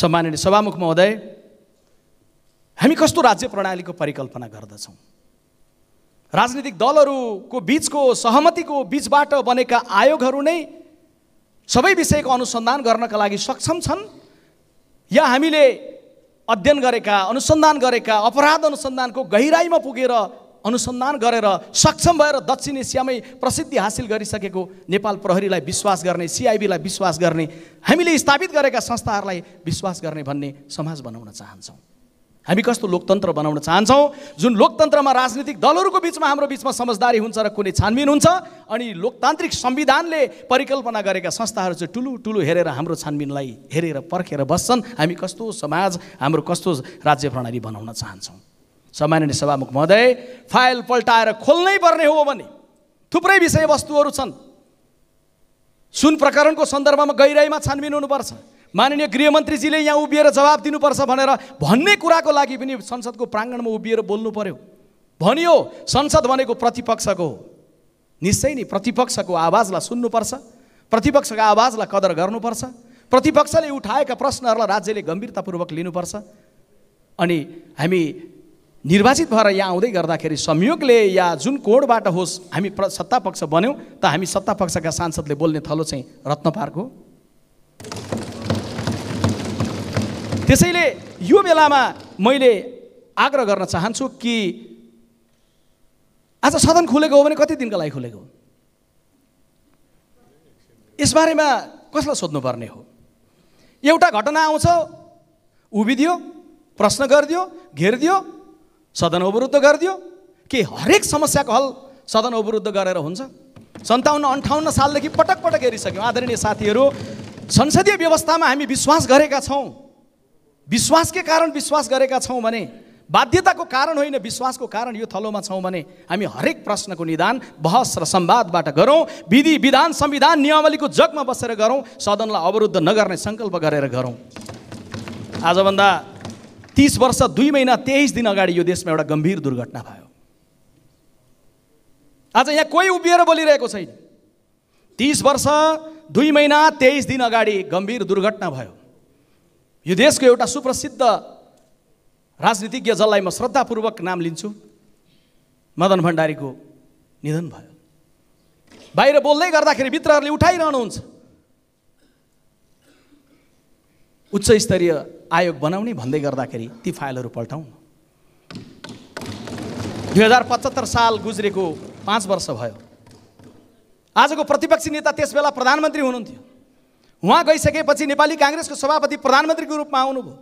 सम्माननीय सभामुख महोदय हामी कस्तो राज्य प्रणालीको परिकल्पना गर्दछौँ राजनीतिक दलहरूको बिचको सहमतिको बिचबाट बनेका आयोगहरू नै सबै विषयको अनुसन्धान गर्नका लागि सक्षम छन् या हामीले अध्ययन गरेका अनुसन्धान गरेका अपराध अनुसन्धानको गहिराईमा पुगेर अनुसन्धान गरेर सक्षम भएर दक्षिण एसियामै प्रसिद्धि हासिल गरिसकेको नेपाल प्रहरीलाई विश्वास गर्ने सिआइबीलाई विश्वास गर्ने हामीले स्थापित गरेका संस्थाहरूलाई विश्वास गर्ने भन्ने समाज बनाउन चाहन्छौँ हामी कस्तो लोकतन्त्र बनाउन चाहन्छौँ जुन लोकतन्त्रमा राजनीतिक दलहरूको बिचमा हाम्रो बिचमा समझदारी हुन्छ र कुनै छानबिन हुन्छ अनि लोकतान्त्रिक संविधानले परिकल्पना गरेका संस्थाहरू चाहिँ ठुलो ठुलो हेरेर हाम्रो छानबिनलाई हेरेर पर्खेर बस्छन् हामी कस्तो समाज हाम्रो कस्तो राज्य प्रणाली बनाउन चाहन्छौँ सामान्य सभामुख महोदय फाइल पल्टाएर खोल्नै पर्ने हो भने थुप्रै विषयवस्तुहरू छन् सुन प्रकरणको सन्दर्भमा गहिराइमा छानबिन हुनुपर्छ माननीय गृहमन्त्रीजीले यहाँ उभिएर जवाब दिनुपर्छ भनेर भन्ने कुराको लागि पनि संसदको प्राङ्गणमा उभिएर बोल्नु पर्यो भनियो संसद भनेको प्रतिपक्षको हो निश्चय नै प्रतिपक्षको आवाजलाई सुन्नुपर्छ प्रतिपक्षको आवाजलाई कदर गर्नुपर्छ प्रतिपक्षले उठाएका प्रश्नहरूलाई राज्यले गम्भीरतापूर्वक लिनुपर्छ अनि हामी निर्वाचित भएर यहाँ आउँदै गर्दाखेरि संयोगले या जुन कोडबाट होस् हामी प्र सत्ता पक्ष बन्यौँ त हामी सत्तापक्षका सांसदले बोल्ने थलो चाहिँ रत्न पार्क हो त्यसैले यो बेलामा मैले आग्रह गर्न चाहन्छु कि आज सदन खुलेको हो भने कति दिनको लागि खुलेको हो यसबारेमा कसलाई सोध्नुपर्ने हो एउटा घटना आउँछ उभिदियो प्रश्न गरिदियो घेरिदियो सदन अवरुद्ध गरिदियो के हरेक समस्याको हल सदन अवरुद्ध गरेर हुन्छ सन्ताउन्न अन्ठाउन्न सालदेखि पटक पटक हेरिसक्यौँ आदरणीय साथीहरू संसदीय व्यवस्थामा हामी विश्वास गरेका छौँ विश्वासकै कारण विश्वास गरेका छौँ भने बाध्यताको कारण होइन विश्वासको कारण यो थलोमा छौँ भने हामी हरेक प्रश्नको निदान बहस र सम्वादबाट गरौँ विधि विधान संविधान नियमावलीको जगमा बसेर गरौँ सदनलाई अवरुद्ध नगर्ने सङ्कल्प गरेर गरौँ आजभन्दा तिस वर्ष दुई महिना तेइस दिन अगाडि यो देशमा एउटा गम्भीर दुर्घटना भयो आज यहाँ कोही उभिएर बोलिरहेको छैन तिस वर्ष दुई महिना तेइस दिन अगाडि गम्भीर दुर्घटना भयो यो देशको एउटा सुप्रसिद्ध राजनीतिज्ञ जसलाई म श्रद्धापूर्वक नाम लिन्छु मदन भण्डारीको निधन भयो बाहिर बोल्दै गर्दाखेरि मित्रहरूले उठाइरहनुहुन्छ उच्च स्तरीय आयोग बनाउने भन्दै गर्दाखेरि ती फाइलहरू पल्टाउँ दुई हजार पचहत्तर साल गुज्रेको पाँच वर्ष भयो आजको प्रतिपक्षी नेता त्यस बेला प्रधानमन्त्री हुनुहुन्थ्यो उहाँ गइसकेपछि नेपाली काङ्ग्रेसको सभापति प्रधानमन्त्रीको रूपमा आउनुभयो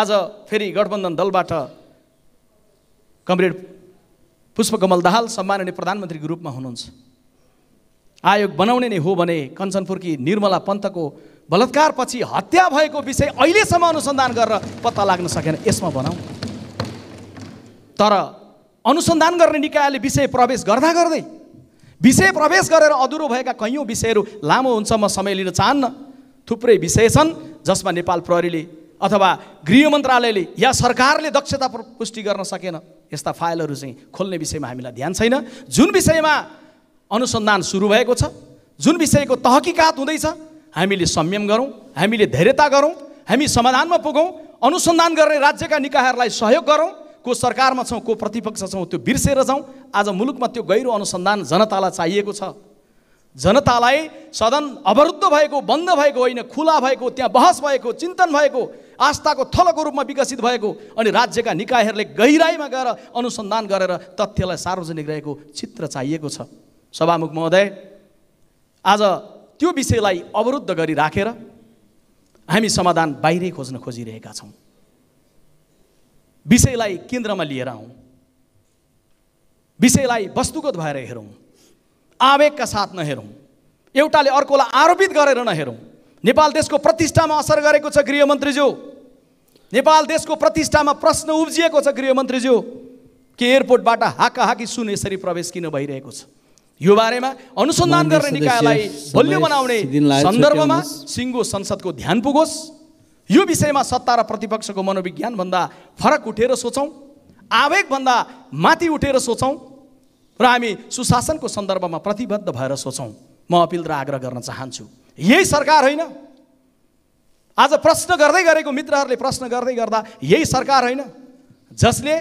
आज फेरि गठबन्धन दलबाट कमरेड पुष्पकमल दाहाल सम्माननीय प्रधानमन्त्रीको रूपमा हुनुहुन्छ आयोग बनाउने नै हो भने कञ्चनपुरकी निर्मला पन्तको बलात्कारपछि हत्या भएको विषय अहिलेसम्म अनुसन्धान गरेर पत्ता लाग्न सकेन यसमा बनाऊ तर अनुसन्धान गर्ने निकायले विषय प्रवेश गर्दा गर्दै विषय प्रवेश गरेर अधुरो भएका कैयौँ विषयहरू लामो हुन्छ म समय लिन चाहन्न थुप्रै विषय छन् जसमा नेपाल प्रहरीले अथवा गृह मन्त्रालयले या सरकारले दक्षता पुष्टि गर्न सकेन यस्ता फाइलहरू चाहिँ खोल्ने विषयमा हामीलाई ध्यान छैन जुन विषयमा अनुसन्धान सुरु भएको छ जुन विषयको तहकिकात हुँदैछ हामीले संयम गरौँ हामीले धैर्यता गरौँ हामी समाधानमा पुगौँ अनुसन्धान गर्ने राज्यका निकायहरूलाई सहयोग गरौँ को सरकारमा छौँ को प्रतिपक्ष छौँ त्यो बिर्सेर जाउँ आज मुलुकमा त्यो गहिरो अनुसन्धान जनतालाई चाहिएको छ जनतालाई सदन अवरुद्ध भएको बन्द भएको होइन खुला भएको त्यहाँ बहस भएको चिन्तन भएको आस्थाको थलोको रूपमा विकसित भएको अनि राज्यका निकायहरूले गहिराईमा गएर अनुसन्धान गरेर तथ्यलाई सार्वजनिक रहेको चित्र चाहिएको छ सभामुख महोदय आज त्यो विषयलाई अवरुद्ध गरिराखेर राखेर हामी समाधान बाहिरै खोज्न खोजिरहेका छौँ विषयलाई केन्द्रमा लिएर आउँ विषयलाई वस्तुगत भएर हेरौँ आवेगका साथ नहेरौँ एउटाले अर्कोलाई आरोपित गरेर नहेरौँ नेपाल देशको प्रतिष्ठामा असर गरेको छ गृहमन्त्रीज्यू नेपाल देशको प्रतिष्ठामा प्रश्न उब्जिएको छ गृहमन्त्रीज्यू के एयरपोर्टबाट हाकी सुन यसरी प्रवेश किन भइरहेको छ यो बारेमा अनुसन्धान गर्ने निकायलाई बलियो बनाउने सन्दर्भमा सिङ्गो संसदको ध्यान पुगोस् यो विषयमा सत्ता र प्रतिपक्षको मनोविज्ञानभन्दा फरक उठेर सोचौँ आवेगभन्दा माथि उठेर सोचौँ र हामी सुशासनको सन्दर्भमा प्रतिबद्ध भएर सोचौँ म अपिल र आग्रह गर्न चाहन्छु यही सरकार होइन आज प्रश्न गर्दै गरेको मित्रहरूले प्रश्न गर्दै गर्दा यही सरकार होइन जसले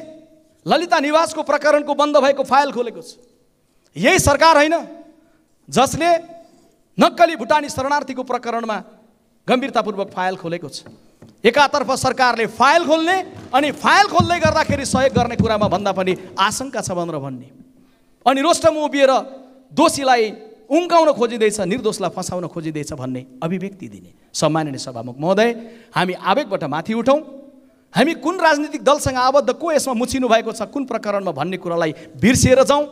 ललिता निवासको प्रकरणको बन्द भएको फाइल खोलेको छ यही सरकार होइन जसले नक्कली भुटानी शरणार्थीको प्रकरणमा गम्भीरतापूर्वक फाइल खोलेको छ एकातर्फ सरकारले फाइल खोल्ने अनि फाइल खोल्दै गर्दाखेरि सहयोग गर्ने कुरामा भन्दा पनि आशंका छ भनेर भन्ने अनि रोष्टम उभिएर दोषीलाई उम्काउन खोजिँदैछ निर्दोषलाई फसाउन खोजिँदैछ भन्ने अभिव्यक्ति दिने सम्माननीय सभामुख महोदय हामी आवेगबाट माथि उठौँ हामी कुन राजनीतिक दलसँग आबद्ध को यसमा मुछिनु भएको छ कुन प्रकरणमा भन्ने कुरालाई बिर्सिएर जाउँ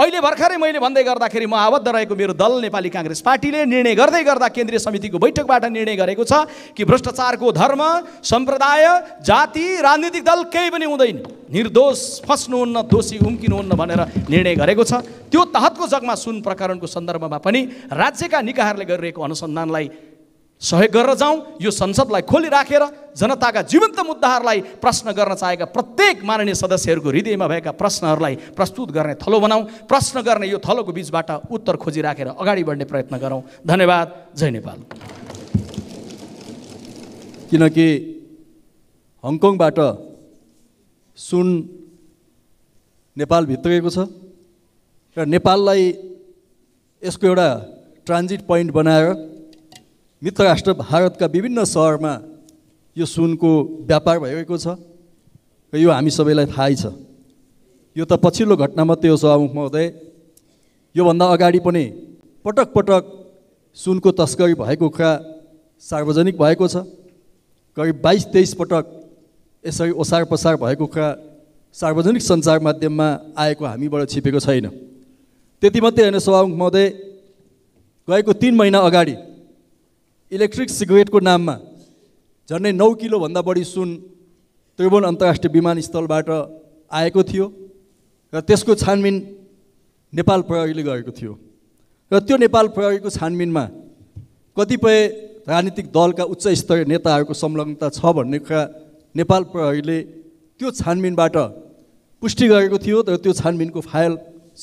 अहिले भर्खरै मैले भन्दै गर्दाखेरि म आबद्ध रहेको मेरो दल नेपाली काङ्ग्रेस पार्टीले निर्णय गर्दै गर्दा केन्द्रीय समितिको बैठकबाट निर्णय गरेको छ कि भ्रष्टाचारको धर्म सम्प्रदाय जाति राजनीतिक दल केही पनि हुँदैन निर्दोष फस्नुहुन्न दोषी उम्किनुहुन्न भनेर निर्णय गरेको छ त्यो तहतको जगमा सुन प्रकरणको सन्दर्भमा पनि राज्यका निकायहरूले गरिरहेको अनुसन्धानलाई सहयोग गरेर जाउँ यो संसदलाई खोलिराखेर जनताका जीवन्त मुद्दाहरूलाई प्रश्न गर्न चाहेका प्रत्येक माननीय सदस्यहरूको हृदयमा भएका प्रश्नहरूलाई प्रस्तुत गर्ने थलो बनाऊ प्रश्न गर्ने यो थलोको बिचबाट उत्तर खोजिराखेर अगाडि बढ्ने प्रयत्न गरौँ धन्यवाद जय नेपाल किनकि हङकङबाट सुन नेपाल भित्रिएको छ र नेपाललाई यसको एउटा ट्रान्जिट पोइन्ट बनाएर मित्र राष्ट्र भारतका विभिन्न सहरमा यो सुनको व्यापार भइरहेको छ र यो हामी सबैलाई थाहै छ यो त पछिल्लो घटना मात्रै हो सभामुख महोदय योभन्दा अगाडि पनि पटक पटक सुनको तस्करी भएको कुरा सार्वजनिक भएको छ करिब बाइस तेइस पटक यसरी ओसार पसार भएको कुरा सार्वजनिक सञ्चार माध्यममा आएको हामीबाट छिपेको छैन त्यति मात्रै होइन सभामुख महोदय गएको तिन महिना अगाडि इलेक्ट्रिक सिगरेटको नाममा झन्डै नौ किलोभन्दा बढी सुन त्रिभुवन अन्तर्राष्ट्रिय विमानस्थलबाट आएको थियो र त्यसको छानबिन नेपाल प्रहरीले गरेको थियो र त्यो नेपाल प्रहरीको छानबिनमा कतिपय राजनीतिक दलका उच्च स्तरीय नेताहरूको संलग्नता छ भन्ने कुरा नेपाल प्रहरीले त्यो छानबिनबाट पुष्टि गरेको थियो तर त्यो छानबिनको फाइल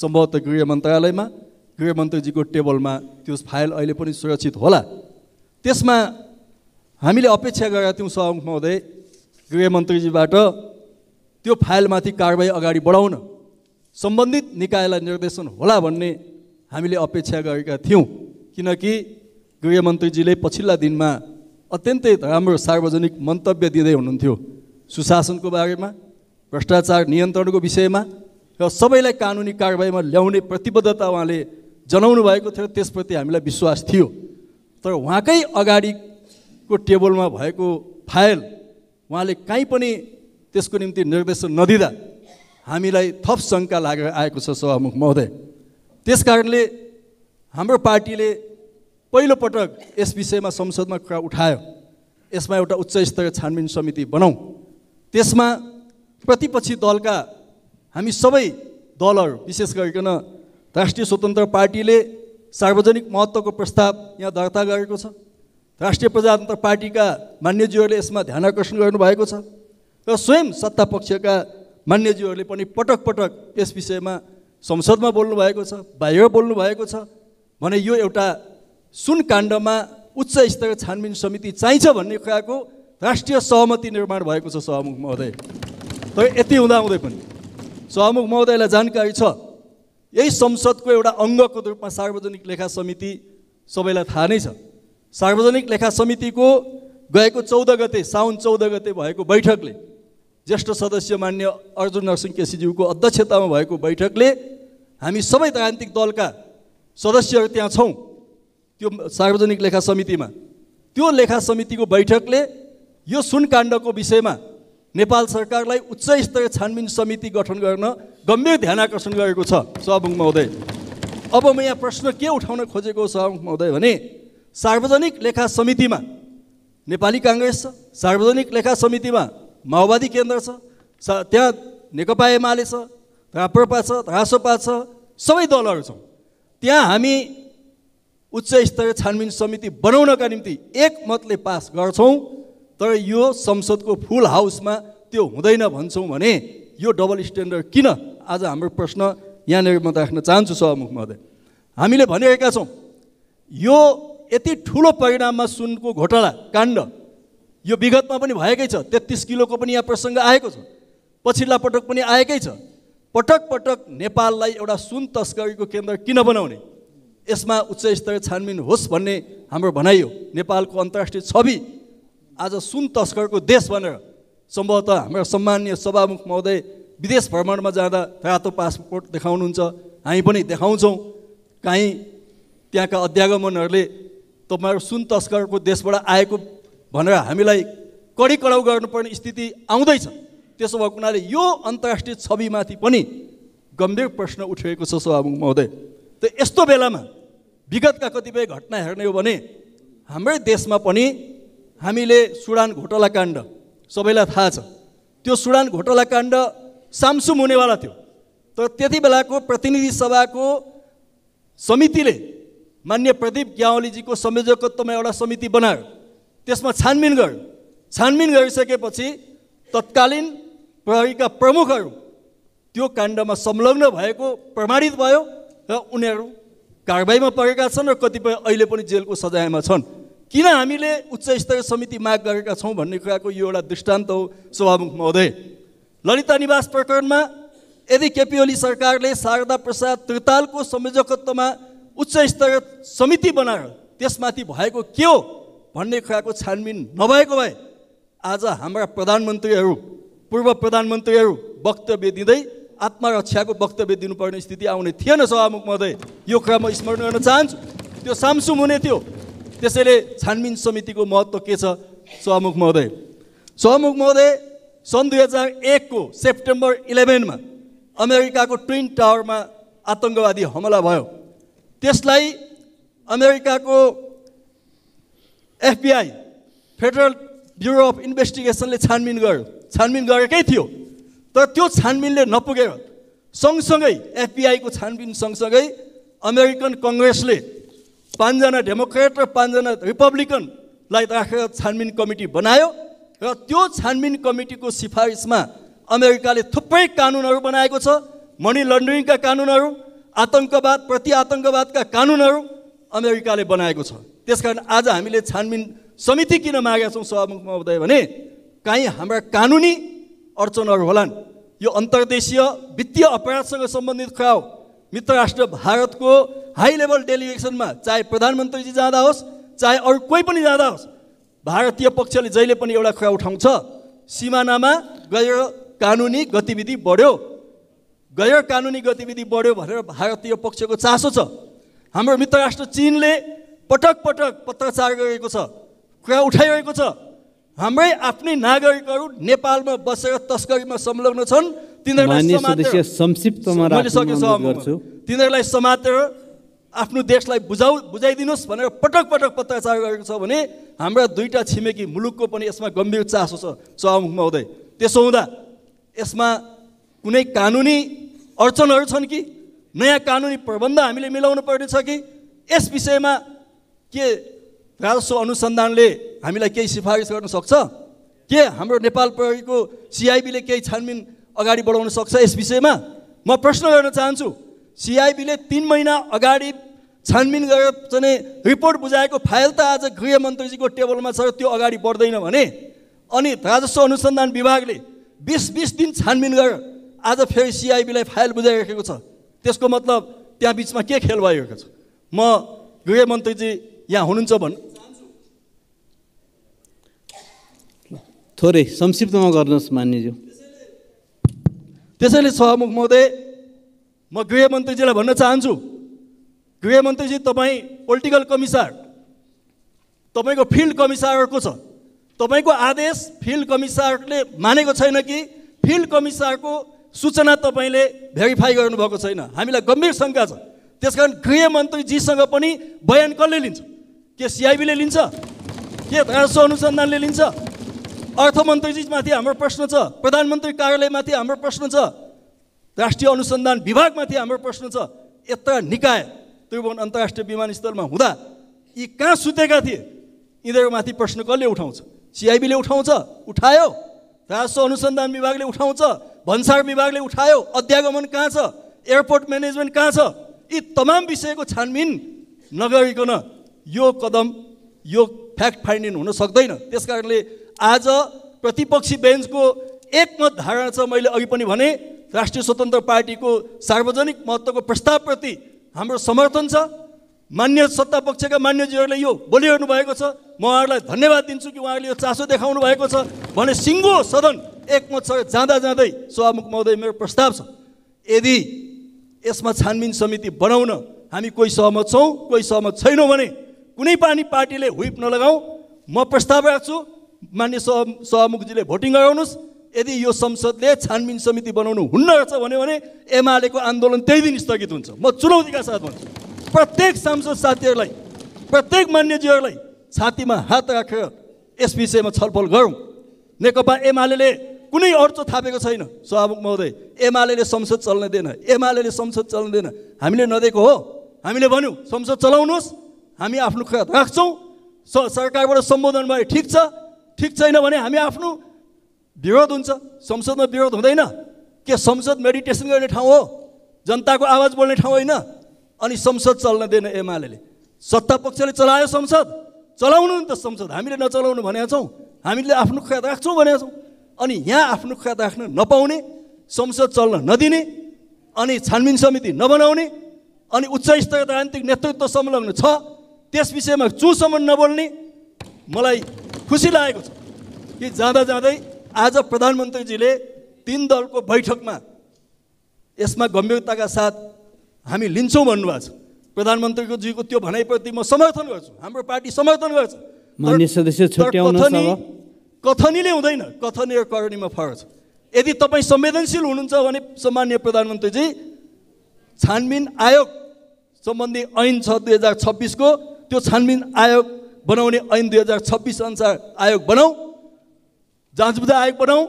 सम्भवतः गृह मन्त्रालयमा गृह मन्त्रीजीको टेबलमा त्यो फाइल अहिले पनि सुरक्षित होला त्यसमा हामीले अपेक्षा गरेका थियौँ सभामुख महोदय गृहमन्त्रीजीबाट त्यो फाइलमाथि कारवाही अगाडि बढाउन सम्बन्धित निकायलाई निर्देशन होला भन्ने हामीले अपेक्षा गरेका थियौँ किनकि गृहमन्त्रीजीले पछिल्ला दिनमा अत्यन्तै राम्रो सार्वजनिक मन्तव्य दिँदै हुनुहुन्थ्यो सुशासनको बारेमा भ्रष्टाचार नियन्त्रणको विषयमा र सबैलाई कानुनी कारवाहीमा ल्याउने प्रतिबद्धता उहाँले जनाउनु भएको थियो त्यसप्रति हामीलाई विश्वास थियो तर उहाँकै अगाडिको टेबलमा भएको फाइल उहाँले काहीँ पनि त्यसको निम्ति निर्देशन नदिँदा हामीलाई थप शङ्का लागेर आएको छ सभामुख महोदय त्यस कारणले हाम्रो पार्टीले पहिलोपटक यस विषयमा संसदमा कुरा उठायो यसमा एउटा उच्च स्तरीय छानबिन समिति बनाऊ त्यसमा प्रतिपक्षी दलका हामी सबै दलहरू विशेष गरिकन राष्ट्रिय स्वतन्त्र पार्टीले सार्वजनिक महत्त्वको प्रस्ताव यहाँ दर्ता गरेको छ राष्ट्रिय प्रजातन्त्र पार्टीका मान्यज्यूहरूले यसमा ध्यान आकर्षण गर्नुभएको छ र स्वयं सत्ता पक्षका मान्यज्यूहरूले पनि पटक पटक यस विषयमा संसदमा बोल्नुभएको छ बाहिर बोल्नुभएको छ भने यो एउटा सुन काण्डमा उच्च स्तरीय छानबिन समिति चाहिन्छ भन्ने कुराको राष्ट्रिय सहमति निर्माण भएको छ सहमुख महोदय तर यति हुँदाहुँदै पनि सहमुख महोदयलाई जानकारी छ यही संसदको एउटा अङ्गको रूपमा सार्वजनिक लेखा समिति सबैलाई थाहा नै छ सार्वजनिक लेखा समितिको गएको चौध गते साउन चौध गते भएको बैठकले ज्येष्ठ सदस्य मान्य अर्जुन नरसिंह केसीज्यूको अध्यक्षतामा भएको बैठकले हामी सबै राजनीतिक दलका सदस्यहरू त्यहाँ छौँ त्यो सार्वजनिक लेखा समितिमा त्यो लेखा समितिको बैठकले यो सुनकाण्डको विषयमा नेपाल सरकारलाई उच्च स्तरीय छानबिन समिति गठन गर्न गम्भीर ध्यान आकर्षण गरेको छ सभामुख महोदय अब म यहाँ प्रश्न के उठाउन खोजेको सभामुख महोदय भने सार्वजनिक लेखा समितिमा नेपाली काङ्ग्रेस छ सार्वजनिक लेखा समितिमा माओवादी केन्द्र छ त्यहाँ नेकपा एमाले छ राप्रपा छ रासोपा छ सबै दलहरू छौँ त्यहाँ हामी उच्च स्तरीय छानबिन समिति बनाउनका निम्ति एकमतले पास गर्छौँ तर यो संसदको फुल हाउसमा त्यो हुँदैन भन्छौँ भने यो डबल स्ट्यान्डर्ड किन आज हाम्रो प्रश्न यहाँनिर म राख्न चाहन्छु सभामुख महोदय हामीले भनिरहेका छौँ यो यति ठुलो परिणाममा सुनको घोटाला काण्ड यो विगतमा पनि भएकै छ तेत्तिस किलोको पनि यहाँ प्रसङ्ग आएको छ पछिल्ला पटक पनि आएकै छ पटक पटक नेपाललाई एउटा सुन तस्करीको केन्द्र किन बनाउने यसमा उच्च स्तरीय छानबिन होस् भन्ने हाम्रो भनाइ हो नेपालको अन्तर्राष्ट्रिय छवि आज सुन तस्करको देश भनेर सम्भवतः हाम्रो सम्मान्य सभामुख महोदय विदेश भ्रमणमा जाँदा रातो पासपोर्ट देखाउनुहुन्छ हामी पनि देखाउँछौँ काहीँ त्यहाँका अध्यागमनहरूले तपाईँहरू सुन तस्करको देशबाट आएको भनेर हामीलाई कडी कडाउ गर्नुपर्ने स्थिति आउँदैछ त्यसो भएको हुनाले यो अन्तर्राष्ट्रिय छविमाथि पनि गम्भीर प्रश्न उठेको छ सभामुख महोदय त यस्तो बेलामा विगतका कतिपय घटना हेर्ने हो भने हाम्रै देशमा पनि हामीले सुडान घोटाला काण्ड सबैलाई थाहा छ त्यो सुडान घोटाला काण्ड सामसुम हुनेवाला थियो तर त्यति बेलाको प्रतिनिधि सभाको समितिले मान्य प्रदीप ग्यावलीजीको संयोजकत्वमा एउटा समिति बनायो त्यसमा छानबिन गर्यो छानबिन गरिसकेपछि तत्कालीन प्रहरीका प्रमुखहरू त्यो काण्डमा संलग्न भएको प्रमाणित भयो र उनीहरू कारबाहीमा परेका छन् र कतिपय अहिले पनि जेलको सजायमा छन् किन हामीले उच्च स्तरीय समिति माग गरेका छौँ भन्ने कुराको यो एउटा दृष्टान्त हो सभामुख महोदय ललिता निवास प्रकरणमा यदि केपी ओली सरकारले शारदा प्रसाद त्रितालको संयोजकत्वमा उच्च स्तरीय समिति बनाएर त्यसमाथि भएको के हो भन्ने कुराको छानबिन नभएको भए आज हाम्रा प्रधानमन्त्रीहरू पूर्व प्रधानमन्त्रीहरू वक्तव्य दिँदै आत्मरक्षाको वक्तव्य दिनुपर्ने स्थिति आउने थिएन सभामुख महोदय यो कुरा म स्मरण गर्न चाहन्छु त्यो सामसुम हुने थियो त्यसैले छानबिन समितिको महत्त्व के छ सहमुख महोदय सहमुख महोदय सन् दुई हजार एकको सेप्टेम्बर इलेभेनमा अमेरिकाको ट्विन टावरमा आतङ्कवादी हमला भयो त्यसलाई अमेरिकाको एफबिआई फेडरल ब्युरो अफ इन्भेस्टिगेसनले छानबिन गर्यो छानबिन गरेकै थियो तर त्यो छानबिनले नपुगेर सँगसँगै एफबिआईको छानबिन सँगसँगै अमेरिकन कङ्ग्रेसले पाँचजना डेमोक्रेट र पाँचजना रिपब्लिकनलाई राखेर छानबिन कमिटी बनायो र त्यो छानबिन कमिटीको सिफारिसमा अमेरिकाले थुप्रै कानुनहरू बनाएको छ मनी लन्ड्रिङका कानुनहरू आतङ्कवाद प्रति आतङ्कवादका कानुनहरू अमेरिकाले बनाएको छ त्यसकारण आज हामीले छानबिन समिति किन मागेका छौँ सभामुख महोदय भने काहीँ हाम्रा कानुनी अडचनहरू होलान् यो अन्तर्देशीय वित्तीय अपराधसँग सम्बन्धित कुरा हो मित्र राष्ट्र भारतको हाई लेभल डेलिगेसनमा चाहे प्रधानमन्त्रीजी जाँदा होस् चाहे अरू कोही पनि जाँदा होस् भारतीय पक्षले जहिले पनि एउटा कुरा उठाउँछ सिमानामा गैर कानुनी गतिविधि बढ्यो गैर कानुनी गतिविधि बढ्यो भनेर भारतीय पक्षको चासो छ हाम्रो मित्र राष्ट्र चिनले पटक पटक पत्राचार गरेको छ कुरा उठाइरहेको छ हाम्रै आफ्नै नागरिकहरू नेपालमा बसेर तस्करीमा संलग्न छन् तिनीहरूलाई समातेर आफ्नो देशलाई बुझाउ बुझाइदिनुहोस् भनेर पटक पटक पत्राचार गरेको छ भने हाम्रा दुईवटा छिमेकी मुलुकको पनि यसमा गम्भीर चासो छ सभामुख हुँदै त्यसो हुँदा यसमा कुनै कानुनी अडचनहरू छन् कि नयाँ कानुनी प्रबन्ध हामीले मिलाउनु पर्नेछ कि यस विषयमा के राजस्व अनुसन्धानले हामीलाई केही सिफारिस गर्न सक्छ के हाम्रो नेपाल प्रहरीको सिआइबीले केही छानबिन अगाडि बढाउन सक्छ यस विषयमा म प्रश्न गर्न चाहन्छु सिआइबीले तिन महिना अगाडि छानबिन गरेर चाहिँ रिपोर्ट बुझाएको फाइल त आज गृहमन्त्रीजीको टेबलमा छ त्यो अगाडि बढ्दैन भने अनि राजस्व अनुसन्धान विभागले बिस बिस दिन छानबिन गरेर आज फेरि सिआइबीलाई फाइल बुझाइराखेको छ त्यसको मतलब त्यहाँ बिचमा के खेल भइरहेको छ म गृहमन्त्रीजी यहाँ हुनुहुन्छ भन्नु थोरै संक्षिप्तमा गर्नुहोस् मान्यज्यू त्यसैले सभामुख महोदय म गृहमन्त्रीजीलाई भन्न चाहन्छु गृहमन्त्रीजी तपाईँ पोलिटिकल कमिसार तपाईँको फिल्ड कमिसारको छ तपाईँको आदेश फिल्ड कमिसारले मानेको छैन कि फिल्ड कमिसारको सूचना तपाईँले भेरिफाई गर्नुभएको छैन हामीलाई गम्भीर शङ्का छ त्यसकारण गृहमन्त्रीजीसँग पनि बयान कसले लिन्छ के सिआइबीले लिन्छ के राजस्व अनुसन्धानले लिन्छ अर्थमन्त्रीजीमाथि हाम्रो प्रश्न छ प्रधानमन्त्री कार्यालयमाथि हाम्रो प्रश्न छ राष्ट्रिय अनुसन्धान विभागमाथि हाम्रो प्रश्न छ यत्र निकाय त्रिभुवन अन्तर्राष्ट्रिय विमानस्थलमा हुँदा यी कहाँ सुतेका थिए यिनीहरूमाथि प्रश्न कसले उठाउँछ सिआइबीले उठाउँछ उठायो राजस्व अनुसन्धान विभागले उठाउँछ भन्सार विभागले उठायो अध्यागमन कहाँ छ एयरपोर्ट म्यानेजमेन्ट कहाँ छ यी तमाम विषयको छानबिन नगरिकन यो कदम यो फ्याक्ट फाइन्डिङ हुन सक्दैन त्यस कारणले आज प्रतिपक्षी बेन्चको एकमत धारणा छ मैले अघि पनि भने राष्ट्रिय स्वतन्त्र पार्टीको सार्वजनिक महत्त्वको प्रस्तावप्रति हाम्रो समर्थन छ मान्य सत्ता पक्षका मान्यजीहरूले यो बोलिरहनु भएको छ म उहाँहरूलाई धन्यवाद दिन्छु कि उहाँहरूले यो चासो देखाउनु भएको छ भने सिङ्गो सदन एकमत छ जाँदा जाँदै सभामुख महोदय मेरो प्रस्ताव छ यदि यसमा छानबिन समिति बनाउन हामी कोही सहमत छौँ कोही सहमत छैनौँ भने कुनै पनि पार्टीले हुइप नलगाऊ म प्रस्ताव राख्छु मान्य सह सहमुखजीले भोटिङ गराउनुहोस् यदि यो संसदले छानबिन समिति बनाउनु हुन्न रहेछ भन्यो भने एमालेको आन्दोलन त्यही दिन स्थगित हुन्छ म चुनौतीका साथ भन्छु प्रत्येक सांसद साथीहरूलाई प्रत्येक मान्यजीहरूलाई छातीमा हात राखेर यस विषयमा छलफल गरौँ नेकपा एमाले कुनै अर्चो थापेको छैन सभामुख महोदय एमाले संसद चल्न दिएन एमाले संसद चल्न दिएन हामीले नदिएको हो हामीले भन्यौँ संसद चलाउनुहोस् हामी आफ्नो कुरा राख्छौँ स सरकारबाट सम्बोधन भए ठिक छ ठिक छैन भने हामी आफ्नो विरोध हुन्छ संसदमा विरोध हुँदैन के संसद मेडिटेसन गर्ने ठाउँ हो जनताको आवाज बोल्ने ठाउँ होइन अनि संसद चल्न दिएन एमाले सत्ता पक्षले चलायो संसद चलाउनु नि त संसद हामीले नचलाउनु भनेका छौँ हामीले आफ्नो ख्याल राख्छौँ भनेका छौँ अनि यहाँ आफ्नो ख्याल राख्न नपाउने संसद चल्न नदिने अनि छानबिन समिति नबनाउने अनि उच्च स्तरीय राजनीतिक नेतृत्व संलग्न छ त्यस विषयमा चुसम्म नबोल्ने मलाई खुसी लागेको छ कि जाँदा जाँदै आज प्रधानमन्त्रीजीले तिन दलको बैठकमा यसमा गम्भीरताका साथ हामी लिन्छौँ भन्नुभएको छ प्रधानमन्त्रीजीको त्यो भनाइप्रति म समर्थन गर्छु हाम्रो पार्टी समर्थन गर्छ मान्य सदस्य कथनीले हुँदैन कथनी र करणीमा फरक छ यदि तपाईँ संवेदनशील हुनुहुन्छ भने सम्मान्य प्रधानमन्त्रीजी छानबिन आयोग सम्बन्धी ऐन छ दुई हजार छब्बिसको त्यो छानबिन आयोग बनाउने ऐन दुई हजार छब्बिस अनुसार आयोग बनाऊ जाँच बुझा आयोग बनाऊ